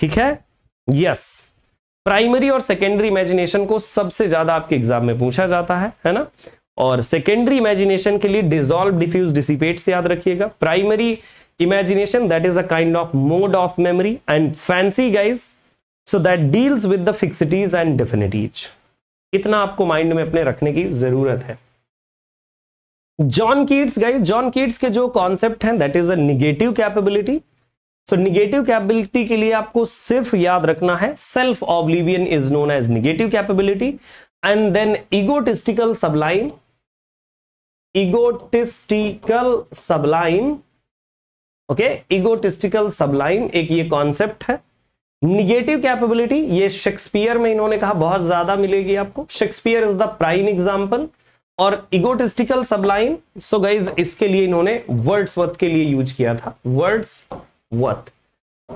ठीक है yes primary और secondary imagination को सबसे ज्यादा आपके exam में पूछा जाता है है ना और सेकेंडरी इमेजिनेशन के लिए डिजॉल्व डिफ्यूज डिसिपेट से याद रखिएगा primary imagination that is a kind of mode of memory and fancy guys so that deals with the fixities and definites इतना आपको माइंड में अपने रखने की जरूरत है जॉन कीट्स गए जॉन कीट्स के जो कॉन्सेप्ट हैं that is a negative capability so negative capability के लिए आपको सिर्फ याद रखना है self oblivion is known as negative capability and then egotistical sublime egotistical सबलाइन okay egotistical sublime एक ये कॉन्सेप्ट है निगेटिव कैपेबिलिटी ये शेक्सपियर में इन्होंने कहा बहुत ज्यादा मिलेगी आपको Shakespeare is the prime example और इगोटिस्टिकल सबलाइन सो गाइज इसके लिए इन्होंने वर्ड्स वर्थ के लिए यूज किया था Wordsworth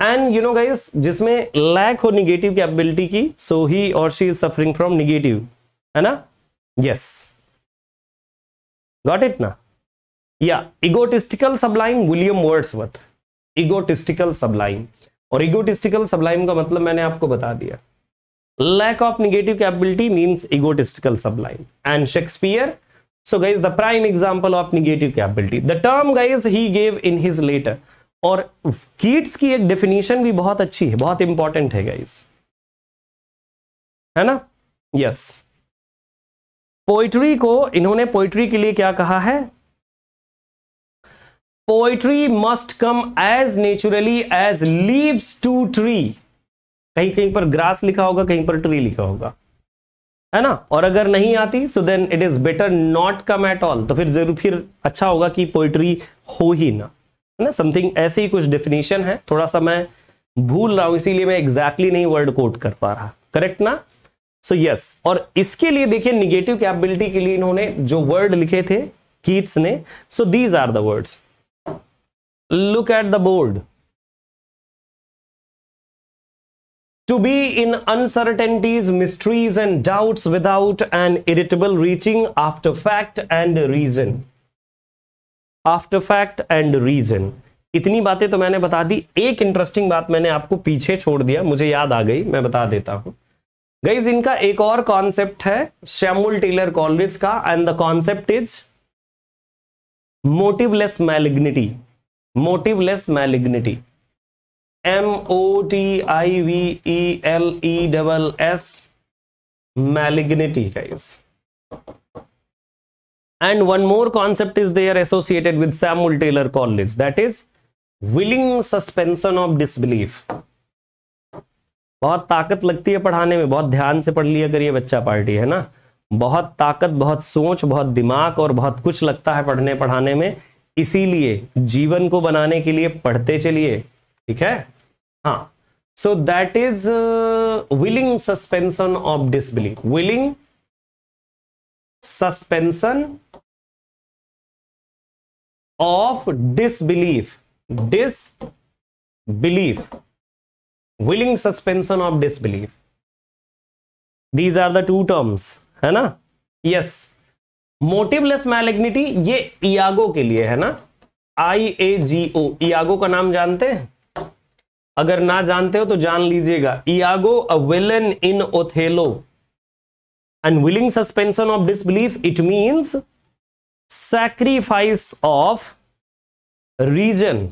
and you know guys जिसमें लैक हो निगेटिव कैपेबिलिटी की सो ही और she is suffering from negative है ना यस गॉट इट ना या egotistical sublime William worth egotistical sublime और इगोटिस्टिकल सबलाइम का मतलब मैंने आपको बता दिया lack of negative capability means egotistical sublime and Shakespeare so guys the prime example of negative capability the term guys he gave in his letter और Keats की एक डेफिनेशन भी बहुत अच्छी है बहुत इंपॉर्टेंट है गाइज है ना यस yes. पोइट्री को इन्होंने पोइट्री के लिए क्या कहा है poetry must come as naturally as leaves to tree कहीं कहीं पर ग्रास लिखा होगा कहीं पर ट्री लिखा होगा है ना और अगर नहीं आती so then it is better not come at all तो फिर जरूर फिर अच्छा होगा कि पोएट्री हो ही ना है ना समथिंग ऐसे ही कुछ डेफिनेशन है थोड़ा सा मैं भूल रहा हूं इसीलिए मैं एग्जैक्टली exactly नहीं वर्ड कोट कर पा रहा करेक्ट ना सो so, यस yes. और इसके लिए देखिए निगेटिव कैपेबिलिटी के लिए इन्होंने जो वर्ड लिखे थे कीट्स ने so these are the words look at the board to be in uncertainties mysteries and doubts without an irritable reaching after fact and reason after fact and reason इतनी बातें तो मैंने बता दी एक इंटरेस्टिंग बात मैंने आपको पीछे छोड़ दिया मुझे याद आ गई मैं बता देता हूं गईज इनका एक और कॉन्सेप्ट है श्यामुल टेलर कॉलरिज का and the concept is motiveless malignity motiveless malignity M O T I V E L E double S malignity guys and one more concept is there associated with samuel Taylor Coleridge that is willing suspension of disbelief बहुत ताकत लगती है पढ़ाने में बहुत ध्यान से पढ़ लिया करिए बच्चा पार्टी है ना बहुत ताकत बहुत सोच बहुत दिमाग और बहुत कुछ लगता है पढ़ने पढ़ाने में इसीलिए जीवन को बनाने के लिए पढ़ते चलिए ठीक है हाँ so that is willing suspension of disbelief willing suspension of disbelief believe willing suspension of disbelieve these are the two terms है ना yes मोटिवलेस मैलिग्निटी ये इयागो के लिए है ना आई ए जी ओ इयागो का नाम जानते हैं अगर ना जानते हो तो जान लीजिएगा Iago a villain in Othello unwilling suspension of disbelief it means sacrifice of reason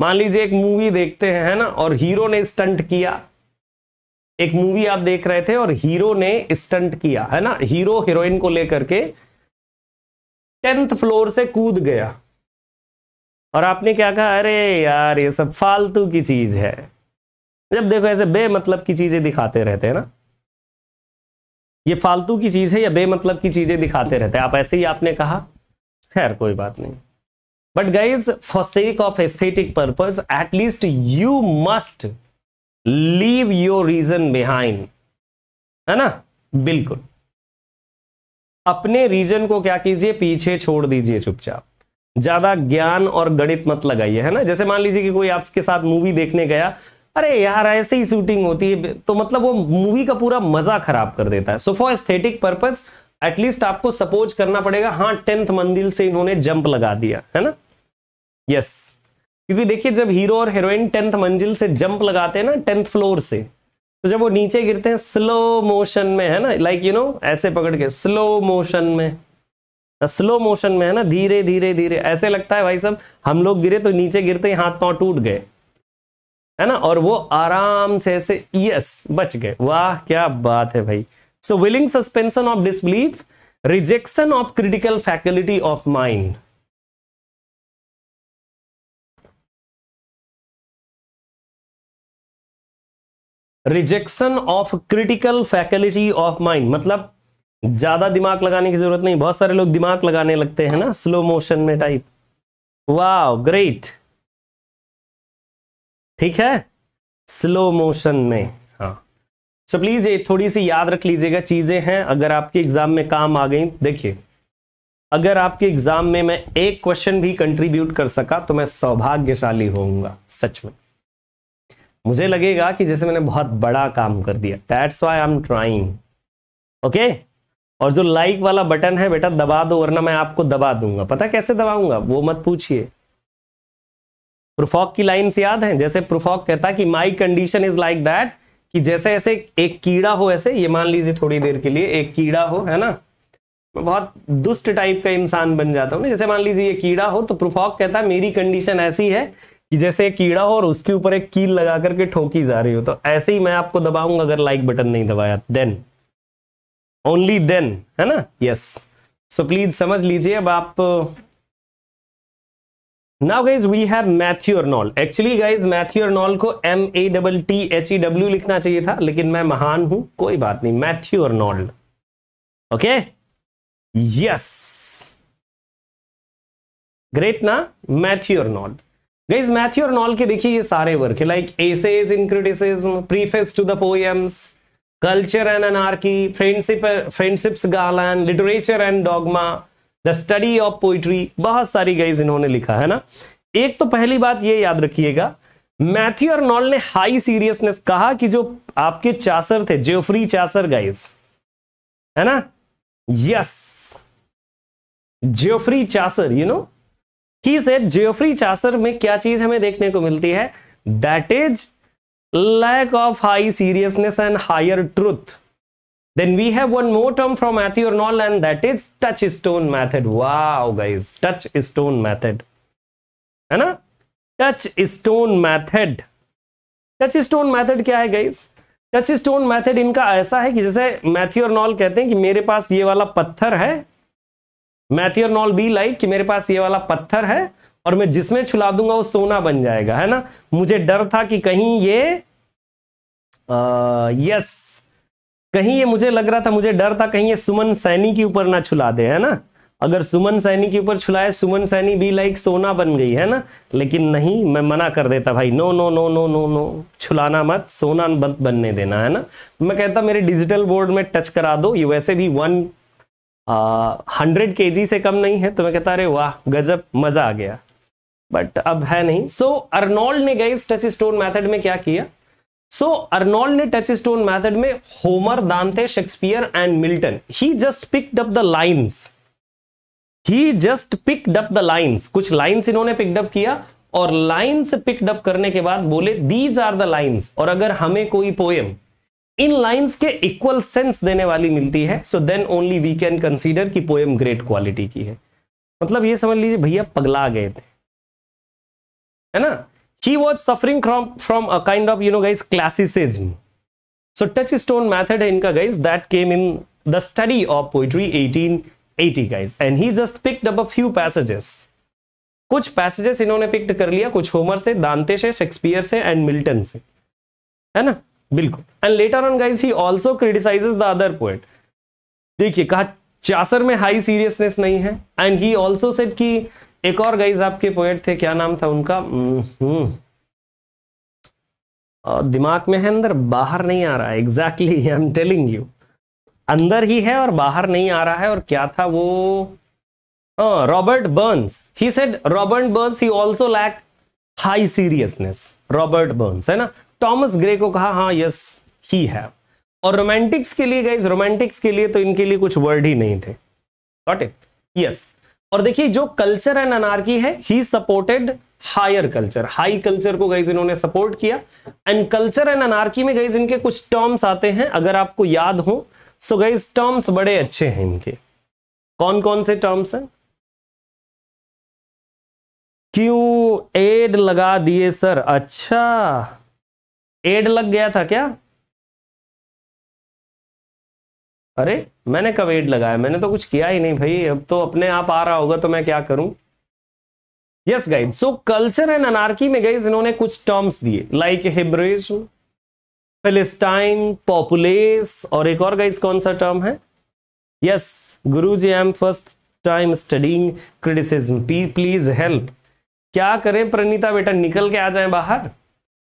मान लीजिए एक मूवी देखते हैं है ना और हीरो ने स्टंट किया एक मूवी आप देख रहे थे और हीरो ने स्टंट किया है ना हीरो हीरोइन को लेकर के टेंथ फ्लोर से कूद गया और आपने क्या कहा अरे यार ये सब फालतू की चीज है जब देखो ऐसे बेमतलब की चीजें दिखाते रहते हैं ना ये फालतू की चीज है या बेमतलब की चीजें दिखाते रहते हैं आप ऐसे ही आपने कहा खैर कोई बात नहीं but guys for sake of aesthetic purpose at least you must leave your reason behind है ना बिल्कुल अपने रीजन को क्या कीजिए पीछे छोड़ दीजिए चुपचाप ज्यादा ज्ञान और गणित मत लगाइए है ना जैसे मान लीजिए कि कोई आपके साथ मूवी देखने गया अरे यार ऐसे ही शूटिंग होती है तो मतलब वो मूवी का पूरा मजा खराब कर देता है so for aesthetic purpose at least आपको सपोज करना पड़ेगा हाँ टेंथ मंदिर से इन्होंने जंप लगा दिया है ना यस yes. क्योंकि देखिए जब हीरो और हीरोइन टेंथ मंजिल से जंप लगाते हैं ना टेंथ फ्लोर से तो जब वो नीचे गिरते हैं स्लो मोशन में है ना लाइक यू नो ऐसे पकड़ के स्लो मोशन में स्लो तो मोशन में है ना धीरे धीरे धीरे ऐसे लगता है भाई सब हम लोग गिरे तो नीचे गिरते ही हाथ पांव टूट गए है ना और वो आराम से ऐसे यस बच गए वाह क्या बात है भाई so willing suspension of disbelief rejection of critical faculty of mind rejection of critical faculty of mind मतलब ज्यादा दिमाग लगाने की जरूरत नहीं बहुत सारे लोग दिमाग लगाने लगते हैं ना स्लो मोशन में टाइप वा ग्रेट ठीक है स्लो मोशन में हाँ सो प्लीज ये थोड़ी सी याद रख लीजिएगा चीजें हैं अगर आपके एग्जाम में काम आ गई देखिए अगर आपके एग्जाम में मैं एक क्वेश्चन भी कंट्रीब्यूट कर सका तो मैं सौभाग्यशाली होऊंगा सच में मुझे लगेगा कि जैसे मैंने बहुत बड़ा काम कर दिया that's why I am trying okay और जो लाइक like वाला बटन है बेटा दबा दो वरना मैं आपको दबा दूंगा पता कैसे दबाऊंगा वो मत पूछिए प्रोफॉक की लाइन्स याद हैं जैसे प्रोफॉक कहता कि my condition is like that कि जैसे ऐसे एक कीड़ा हो ऐसे ये मान लीजिए थोड़ी देर के लिए एक कीड़ा हो है ना मैं बहुत दुष्ट टाइप का इंसान बन जाता हूँ ना जैसे मान लीजिए ये कीड़ा हो तो प्रोफॉक कहता मेरी कंडीशन ऐसी है कि जैसे एक कीड़ा हो और उसके ऊपर एक कील लगा करके ठोकी जा रही हो तो ऐसे ही मैं आपको दबाऊंगा अगर लाइक बटन नहीं दबाया देन ओनली देन है ना यस सो प्लीज समझ लीजिए अब आप now guys we have Matthew Arnold actually guys Matthew Arnold को M A double T H E W लिखना चाहिए था लेकिन मैं महान हूं कोई बात नहीं Matthew Arnold okay yes great ना Matthew Arnold guys Matthew Arnold के देखिए ये सारे वर्क है like essays in criticism preface to the poems culture and anarchy friendship friendship's garland literature and dogma the study of poetry बहुत सारी guys इन्होंने लिखा है ना एक तो पहली बात ये याद रखिएगा मैथ्यू और नॉल ने हाई सीरियसनेस कहा कि जो आपके चासर थे जेफ्री चासर गाइज है ना yes Geoffrey Chaucer you know he set Geoffrey Chaucer में क्या चीज हमें देखने को मिलती है that is lack of high seriousness and higher truth then we have one more term from Matthew Arnold and that is touchstone method wow guys touchstone method है ना touchstone method touchstone method क्या है guys touchstone method इनका ऐसा है कि जैसे मैथ्यूर knoll कहते हैं कि मेरे पास ये वाला पत्थर है मैथियोनॉल बी लाइक कि मेरे पास ये वाला पत्थर है और मैं जिसमें छुला दूंगा वो सोना बन जाएगा है ना मुझे डर था कि कहीं ये आ, यस कहीं ये मुझे लग रहा था मुझे डर था कहीं ये सुमन सैनी के ऊपर ना छुला दे है ना अगर सुमन सैनी के ऊपर छुलाए सुमन सैनी बी लाइक सोना बन गई है ना लेकिन नहीं मैं मना कर देता भाई no no no no no no छुलाना मत सोना मत बनने देना है ना तो मैं कहता मेरे डिजिटल बोर्ड में टच करा दो ये वैसे भी वन हंड्रेड के जी से कम नहीं है तो मैं कहता अरे वाह गजब मजा आ गया बट अब है नहीं सो so, अर्नोल्ड ने गई टच स्टोन मैथड में क्या किया सो अर्नोल्ड ने टच स्टोन मैथड में Homer Dante Shakespeare and Milton he just picked up the lines he just picked up the lines कुछ लाइन्स इन्होंने पिकडअप किया और लाइन्स पिकडअप करने के बाद बोले दीज आर द लाइन्स और अगर हमें कोई पोएम इन लाइंस के इक्वल सेंस देने वाली मिलती है so then only we can consider कि पोएम ग्रेट क्वालिटी की है मतलब ये समझ लीजिए भैया पगला गए थे है ना he was suffering from from a kind of you know guys classicism so touchstone method है इनका guys that came in the study of poetry eighteen eighty guys and he just picked up a few passages कुछ passages इन्होंने picked कर लिया कुछ Homer से दांते से शेक्सपियर से एंड मिल्टन से है ना बिल्कुल and later on guys he also criticizes the other poet देखिए कहा चासर में हाई सीरियसनेस नहीं है एंड ही ऑल्सो सेट कि एक और गाइज आपके पोएट थे क्या नाम था उनका हम्म, हम्म। दिमाग में है अंदर बाहर नहीं आ रहा है exactly I am telling you अंदर ही है और बाहर नहीं आ रहा है और क्या था वो Robert Burns he said Robert Burns he also lack high seriousness Robert Burns है ना टॉमस ग्रे को कहा हाँ यस ही है और रोमांटिक्स के लिए गाइज रोमांटिक्स के लिए तो इनके लिए कुछ वर्ड ही नहीं थे गॉट इट यस और देखिए जो कल्चर एंड अनारकी है he supported higher culture high culture को गाइज इन्होंने सपोर्ट किया एंड कल्चर एंड अनारकी में गाइज इनके कुछ टर्म्स आते हैं अगर आपको याद हो सो गाइज टर्म्स बड़े अच्छे हैं इनके कौन कौन से टर्म्स हैं क्यों एड लगा दिए सर अच्छा एड लग गया था क्या अरे मैंने कब एड लगाया मैंने तो कुछ किया ही नहीं भाई अब तो अपने आप आ रहा होगा तो मैं क्या करूं yes guys so culture and anarchy में गई इन्होंने कुछ टर्म्स दिए लाइक हिब्रिज्म फिलिस्टाइन पॉपुलेस और एक और गाइज कौन सा टर्म है yes guru ji I am first time studying criticism please help क्या करें प्रणीता बेटा निकल के आ जाए बाहर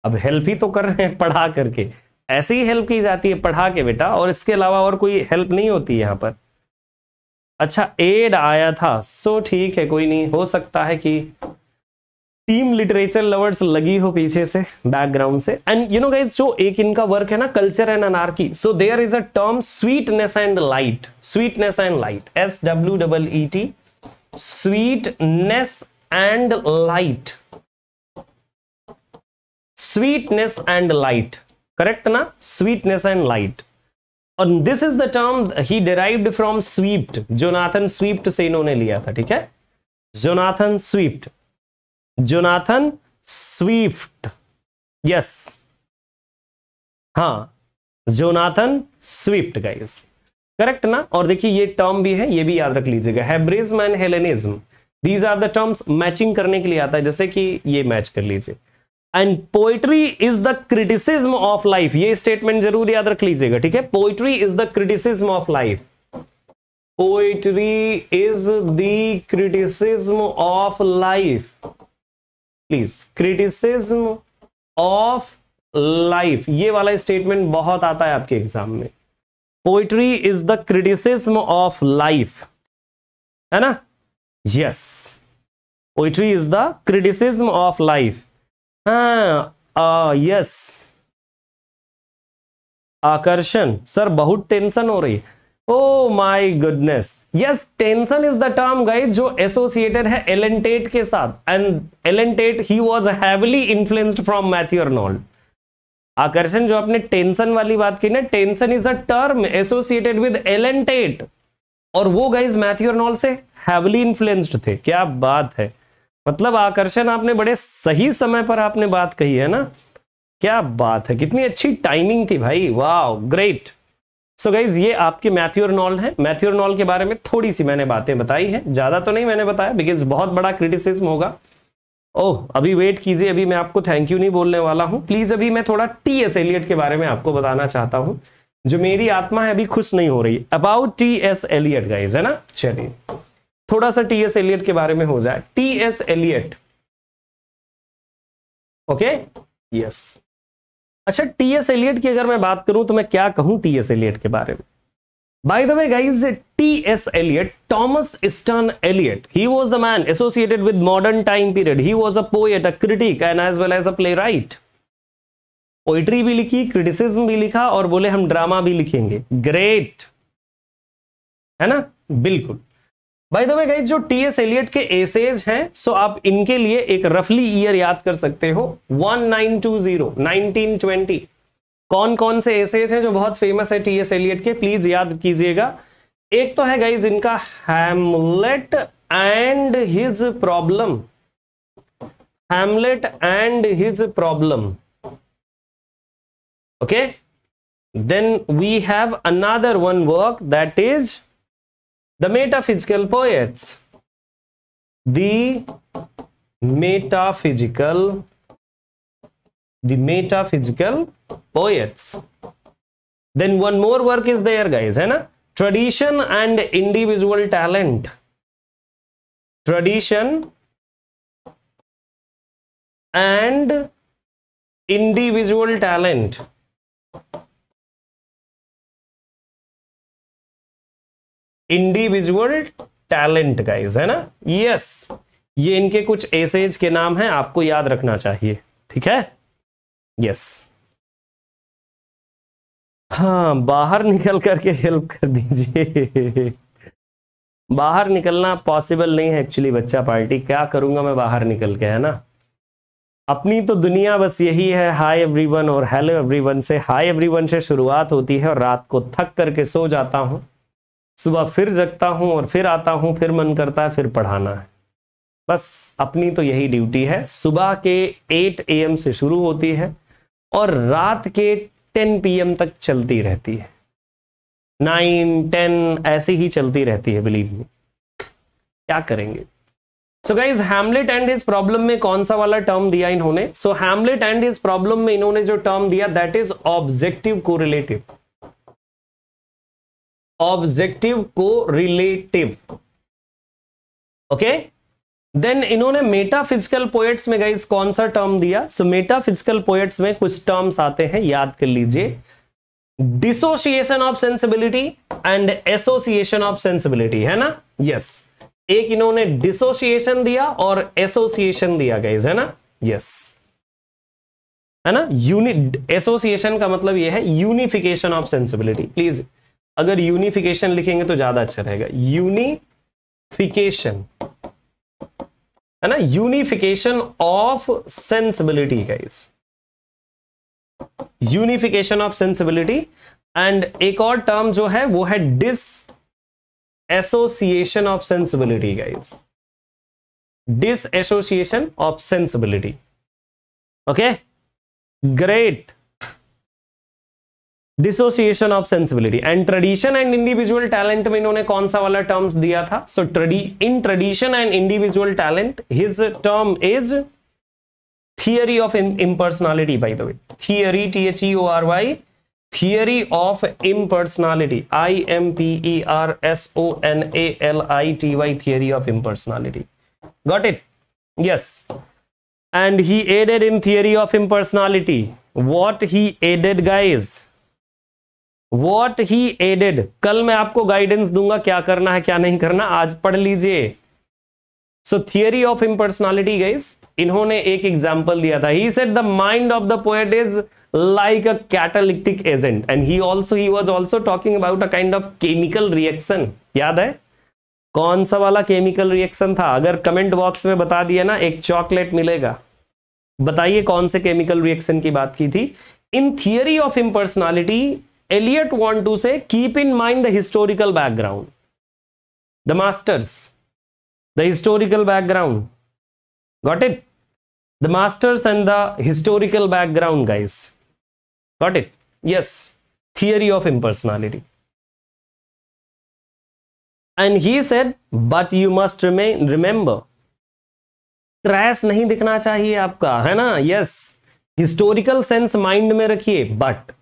अब हेल्प ही तो कर रहे हैं पढ़ा करके ऐसे ही हेल्प की जाती है पढ़ा के बेटा और इसके अलावा और कोई हेल्प नहीं होती यहाँ पर अच्छा एड आया था सो ठीक है कोई नहीं हो सकता है कि टीम लिटरेचर लवर्स लगी हो पीछे से बैकग्राउंड से एंड यू नो गाइज जो एक इनका वर्क है ना culture and anarchy so there is a term sweetness and light sweetness and light S W double E T sweetness and light sweetness and light correct ना sweetness and light और this is the term he derived from Swift Jonathan Swift से इन्होंने लिया था ठीक है Jonathan Swift Jonathan Swift yes हां Jonathan Swift guys correct ना और देखिए ये टर्म भी है ये भी याद रख लीजिएगा Hebraism and Hellenism these are the terms matching करने के लिए आता है जैसे कि ये मैच कर लीजिए and poetry is the criticism of life ये स्टेटमेंट जरूर याद रख लीजिएगा ठीक है poetry is the criticism of life poetry is the criticism of life please criticism of life ये वाला स्टेटमेंट बहुत आता है आपके एग्जाम में poetry is the criticism of life है ना yes poetry is the criticism of life yes हाँ, आकर्षण सर बहुत टेंशन हो रही है oh my goodness yes tension is the term guys जो एसोसिएटेड है एलेंटेट के साथ and Allen Tate he was heavily influenced from Matthew Arnold Akarshan जो आपने टेंशन वाली बात की ना tension is a term associated with Allen Tate और वो गाइस मैथ्यू अर्नोल्ड से हैवली इन्फ्लुएंस्ड थे क्या बात है मतलब आकर्षण आपने बड़े सही समय पर आपने बात कही है ना क्या बात है कितनी अच्छी टाइमिंग थी भाई वाह ग्रेट सो so गाइज ये आपके मैथ्यूर नॉल है मैथ्यूर नॉल के बारे में थोड़ी सी मैंने बातें बताई है ज्यादा तो नहीं मैंने बताया बिकॉज बहुत बड़ा क्रिटिसिज्म होगा ओह अभी वेट कीजिए अभी मैं आपको थैंक यू नहीं बोलने वाला हूँ प्लीज अभी मैं थोड़ा टी एस एलियट के बारे में आपको बताना चाहता हूं जो मेरी आत्मा है अभी खुश नहीं हो रही about T S Eliot guys है ना चलिए थोड़ा सा टी एस एलियट के बारे में हो जाए T S Eliot okay yes अच्छा टी एस एलियट की अगर मैं बात करूं तो मैं क्या कहूं टी एस एलियट के बारे में by the way guys T S Eliot Thomas Stearns Eliot he was the man associated with modern time period he was a poet a critic and as well as a playwright poetry भी लिखी criticism भी लिखा और बोले हम drama भी लिखेंगे great है ना बिल्कुल बाय द वे गाइस जो टी एस एलियट के एसेज हैं सो आप इनके लिए एक रफली ईयर याद कर सकते हो 1920 1920 कौन कौन से एसेज हैं जो बहुत फेमस है टी एस एलियट के प्लीज याद कीजिएगा एक तो है गाइज इनका Hamlet and his problem Hamlet and his problem okay then we have another one work that is the metaphysical poets the metaphysical the metaphysical poets then one more work is there guys hai na? tradition and individual talent tradition and individual talent individual talent guys है ना yes yes, ये इनके कुछ essays के नाम हैं आपको याद रखना चाहिए ठीक है यस yes. हाँ बाहर निकल करके हेल्प कर दीजिए बाहर निकलना पॉसिबल नहीं है एक्चुअली बच्चा पार्टी क्या करूंगा मैं बाहर निकल के है ना अपनी तो दुनिया बस यही है हाय एवरीवन और हेलो एवरीवन से हाय एवरीवन से शुरुआत होती है और रात को थक करके सो जाता हूं सुबह फिर जगता हूं और फिर आता हूं फिर मन करता है फिर पढ़ाना है बस अपनी तो यही ड्यूटी है सुबह के 8 एम से शुरू होती है और रात के 10 पीएम तक चलती रहती है नाइन टेन ऐसे ही चलती रहती है बिलीव मी क्या करेंगे so guys Hamlet and his problem में कौन सा वाला टर्म दिया इन्होंने so Hamlet and his problem में इन्होंने जो टर्म दिया that is objective correlative objective correlative okay then इन्होंने मेटाफिजिकल पोएट्स में गाइज कौन सा टर्म दिया सो मेटाफिजिकल पोएट्स में कुछ टर्म्स आते हैं याद कर लीजिए dissociation of sensibility and association of sensibility है ना यस yes. एक इन्होंने डिसोसिएशन दिया और एसोसिएशन दिया गाइज है ना यस yes. है ना यूनिट एसोसिएशन का मतलब यह है यूनिफिकेशन ऑफ सेंसिबिलिटी प्लीज अगर यूनिफिकेशन लिखेंगे तो ज्यादा अच्छा रहेगा यूनिफिकेशन है ना unification of sensibility guys unification of sensibility and एक और टर्म जो है वो है dissociation of sensibility guys dissociation of sensibility okay great dissociation of sensibility and tradition and individual talent में इन्होंने कौन सा वाला टर्म दिया था सो ट्रेडी in tradition and individual talent his term is theory of impersonality by the way theory T H E O R Y theory of impersonality I M P E R S O N A L I T Y theory of impersonality got it yes and he added in theory of impersonality what he added guys what he added कल मैं आपको guidance दूंगा क्या करना है क्या नहीं करना आज पढ़ लीजिए so theory of impersonality guys इन्होंने एक एग्जाम्पल दिया था he said the mind of the poet is like a catalytic agent and he also he was also talking about a kind of chemical reaction याद है कौन सा वाला chemical reaction था अगर कमेंट बॉक्स में बता दिया ना एक चॉकलेट मिलेगा बताइए कौन से केमिकल रिएक्शन की बात की थी in theory of impersonality Eliot want to say keep in mind the historical background the masters the historical background got it the masters and the historical background guys got it yes theory of impersonality and he said but you must remain remember crash नहीं दिखना चाहिए आपका है ना yes historical sense mind में रखिए but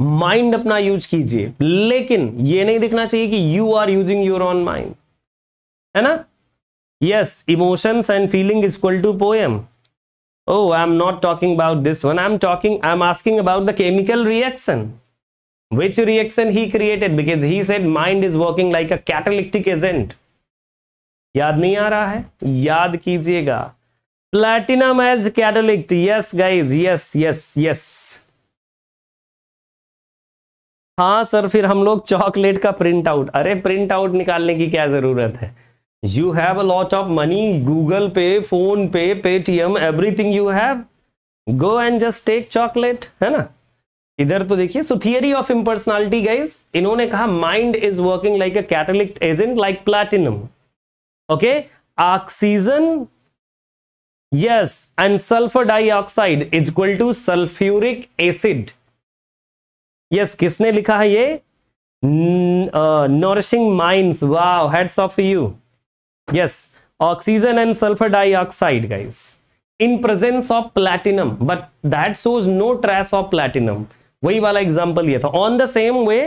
mind अपना use कीजिए लेकिन यह नहीं दिखना चाहिए कि you are using your own mind है ना yes emotion and feeling is equal to poem oh I am not talking about this one I am talking I am asking about the chemical reaction which reaction he created because he said mind is working like a catalytic agent याद नहीं आ रहा है याद कीजिएगा platinum as catalyst yes guys yes yes yes हाँ sir फिर हम लोग चॉकलेट का प्रिंट आउट अरे प्रिंट आउट निकालने की क्या जरूरत है you have a lot of money Google pay phone pay Paytm everything you have go and just take chocolate है ना इधर तो देखिए so theory of impersonality guys इन्होंने कहा mind is working like a catalytic agent like platinum okay oxygen yes and sulphur dioxide is equal to sulphuric acid yes किसने लिखा है ये nourishing minds wow heads of you yes oxygen and sulphur dioxide guys in presence of platinum but that shows no trace of platinum वही वाला example ये था on the same way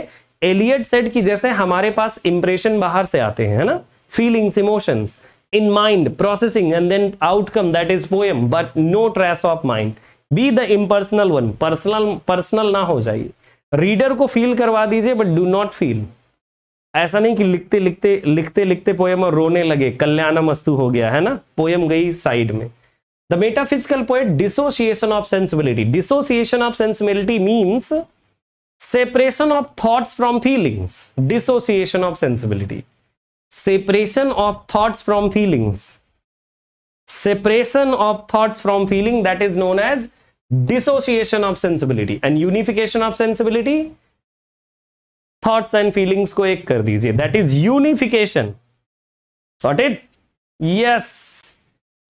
Eliot set की जैसे हमारे पास इंप्रेशन बाहर से आते हैं ना feelings emotions in mind processing and then outcome that is poem but no trace of mind be the impersonal one personal personal ना हो जाइए रीडर को फील करवा दीजिए बट डू नॉट फील ऐसा नहीं कि लिखते लिखते लिखते लिखते पोएम और रोने लगे कल्याणम अस्तु हो गया है ना पोएम गई साइड में the metaphysical poet dissociation of sensibility dissociation of sensibility means separation of thoughts from feelings dissociation of sensibility separation of thoughts from feelings separation of thoughts from feeling that is known as dissociation of sensibility and unification of sensibility thoughts and feelings को एक कर दीजिए that is unification what it yes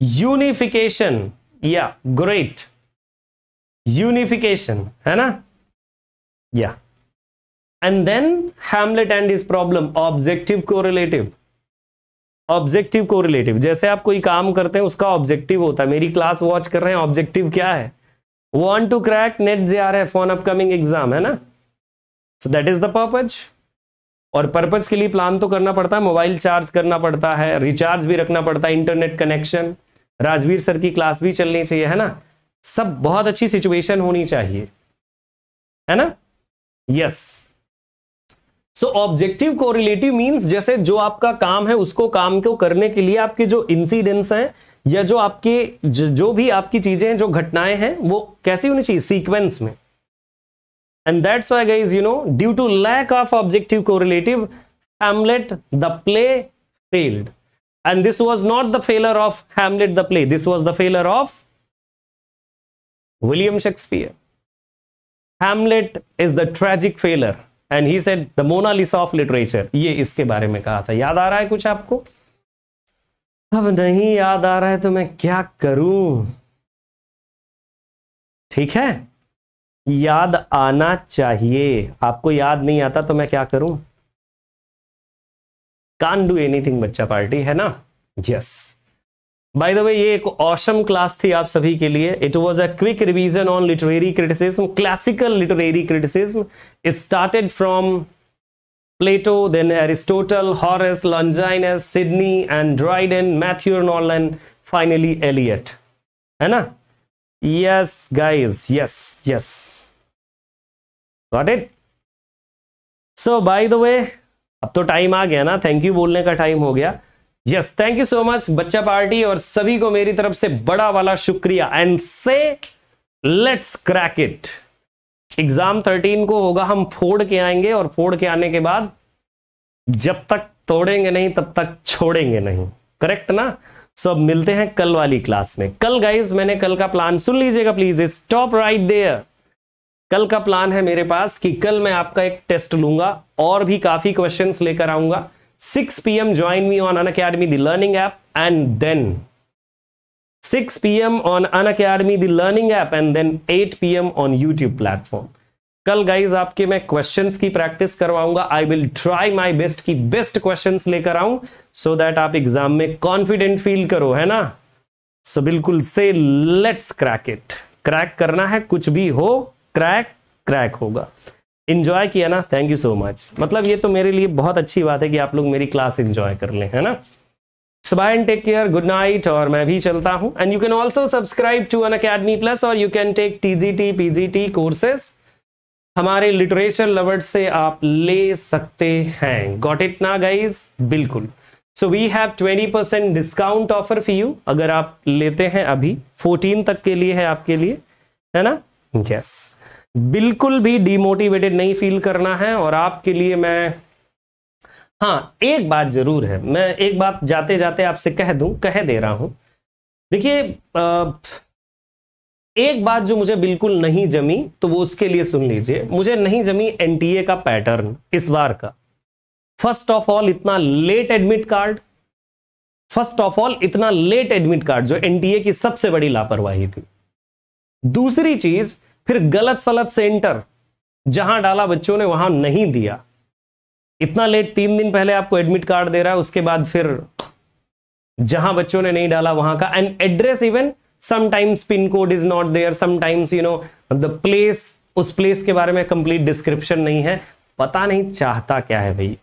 unification yeah great unification है ना yeah and then Hamlet and is problem objective correlative objective correlative जैसे आप कोई काम करते हैं उसका ऑब्जेक्टिव होता है मेरी क्लास वॉच कर रहे हैं ऑब्जेक्टिव क्या है crack NET J R F on upcoming exam है ना so that is the purpose और पर्पज के लिए प्लान तो करना पड़ता है मोबाइल चार्ज करना पड़ता है रिचार्ज भी रखना पड़ता है इंटरनेट कनेक्शन राजवीर सर की क्लास भी चलनी चाहिए है ना सब बहुत अच्छी सिचुएशन होनी चाहिए है ना yes so objective relative means जैसे जो आपका काम है उसको काम को करने के लिए आपके जो इंसिडेंट्स हैं या जो आपके जो भी आपकी चीजें हैं जो घटनाएं हैं वो कैसी होनी चाहिए सीक्वेंस में and that's why guys you know due to lack of objective correlative Hamlet the play failed and this was not the failure of Hamlet the play this was the failure of William Shakespeare Hamlet is the tragic failure and he said the Mona Lisa of literature ये इसके बारे में कहा था याद आ रहा है कुछ आपको अब नहीं याद आ रहा है तो मैं क्या करूं ठीक है याद आना चाहिए आपको याद नहीं आता तो मैं क्या करूं कान डू एनीथिंग बच्चा पार्टी है ना यस बाय द वे ये एक औसम क्लास थी आप सभी के लिए it was a quick revision on literary criticism classical literary criticism started from Plato, then Aristotle, Horace, Longinus, Sidney and Dryden, Matthew Nolan, finally Eliot. है ना yes Yes, yes yes got it so by the way अब तो time आ गया ना thank you बोलने का time हो गया yes thank you so much बच्चा पार्टी और सभी को मेरी तरफ से बड़ा वाला शुक्रिया एंड से let's crack it exam thirteen को होगा हम फोड़ के आएंगे और फोड़ के आने के बाद जब तक तोड़ेंगे नहीं तब तक छोड़ेंगे नहीं करेक्ट ना सब मिलते हैं कल वाली क्लास में कल गाइज मैंने कल का प्लान सुन लीजिएगा प्लीज स्टॉप राइट देयर कल का प्लान है मेरे पास कि कल मैं आपका एक टेस्ट लूंगा और भी काफी क्वेश्चंस लेकर आऊंगा 6 PM join me on Unacademy the learning app and then six P M on Unacademy the learning app and then eight P M on YouTube platform कल गाइज आपके मैं question की practice करवाऊंगा I will try my best की best question लेकर आऊं so that आप exam में कॉन्फिडेंट फील करो है ना सो so, बिल्कुल से लेट्स क्रैक इट क्रैक करना है कुछ भी हो क्रैक क्रैक होगा इंजॉय किया ना थैंक यू सो मच मतलब ये तो मेरे लिए बहुत अच्छी बात है कि आप लोग मेरी क्लास इंजॉय कर लें है ना bye and take care good night और मैं भी चलता हूं and you can also subscribe to Unacademy plus और you can take TGT PGT courses हमारे लिटरेचर लवर्स से आप ले सकते हैं गॉट इट ना गाइज बिल्कुल so we have 20% percent discount offer for you अगर आप लेते हैं अभी 14 तक के लिए है आपके लिए है ना यस yes. बिल्कुल भी डिमोटिवेटेड नहीं फील करना है और आपके लिए मैं हाँ एक बात जरूर है मैं एक बात जाते जाते आपसे कह दूं कह दे रहा हूं देखिए एक बात जो मुझे बिल्कुल नहीं जमी तो वो उसके लिए सुन लीजिए मुझे नहीं जमी एनटीए का पैटर्न इस बार का फर्स्ट ऑफ ऑल इतना late admit card first of all इतना लेट एडमिट कार्ड जो एनटीए की सबसे बड़ी लापरवाही थी दूसरी चीज फिर गलत सलत सेंटर जहां डाला बच्चों ने वहां नहीं दिया इतना लेट तीन दिन पहले आपको एडमिट कार्ड दे रहा है उसके बाद फिर जहां बच्चों ने नहीं डाला वहां का and address even sometimes pin code is not there sometimes you know the place उस प्लेस के बारे में कंप्लीट डिस्क्रिप्शन नहीं है पता नहीं चाहता क्या है भाई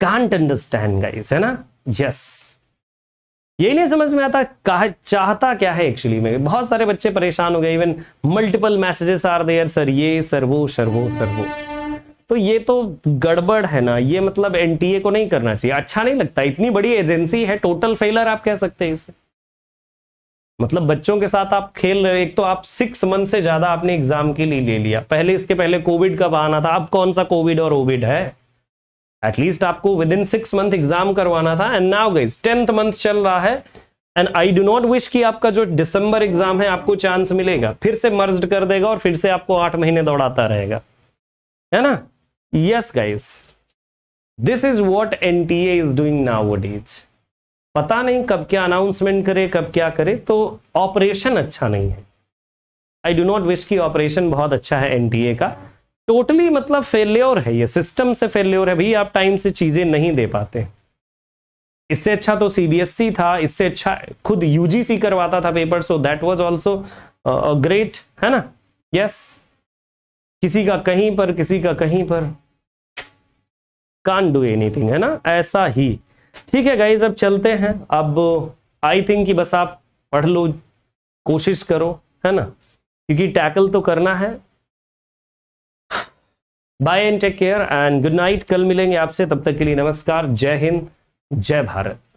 कांट अंडरस्टैंड गाइस है ना यस yes. यही नहीं समझ में आता कहा चाहता क्या है एक्चुअली में बहुत सारे बच्चे परेशान हो गए even multiple messages are there sir ये सर वो सर वो सर वो तो ये तो गड़बड़ है ना ये मतलब एनटीए को नहीं करना चाहिए अच्छा नहीं लगता इतनी बड़ी एजेंसी है टोटल फेलर आप कह सकते हैं इसे मतलब बच्चों के साथ आप खेल रहे एक तो आप सिक्स मंथ से ज्यादा आपने एग्जाम के लिए ले लिया पहले इसके पहले कोविड का बहाना था अब कौन सा कोविड और ओविड है एटलीस्ट आपको within six month exam करवाना था एंड नाउ गई टेंथ मंथ चल रहा है and I do not wish कि आपका जो दिसंबर एग्जाम है आपको चांस मिलेगा फिर से मर्ज कर देगा और फिर से आपको आठ महीने दौड़ाता रहेगा है ना yes guys this is what nta is doing nowadays पता नहीं कब क्या अनाउंसमेंट करे कब क्या करे तो ऑपरेशन अच्छा नहीं है आई डू नॉट विश की ऑपरेशन बहुत अच्छा है एनटीए का टोटली totally मतलब फेल्योर है ये सिस्टम से फेल्योर है भाई आप टाइम से चीजें नहीं दे पाते इससे अच्छा तो सीबीएसई था इससे अच्छा खुद यूजीसी करवाता था paper so that was also great है ना यस yes. किसी का कहीं पर किसी का कहीं पर कान डू एनीथिंग है ना ऐसा ही ठीक है गाइज अब चलते हैं अब आई थिंक कि बस आप पढ़ लो कोशिश करो है ना क्योंकि टैकल तो करना है bye and take care and good night कल मिलेंगे आपसे तब तक के लिए नमस्कार जय हिंद जय भारत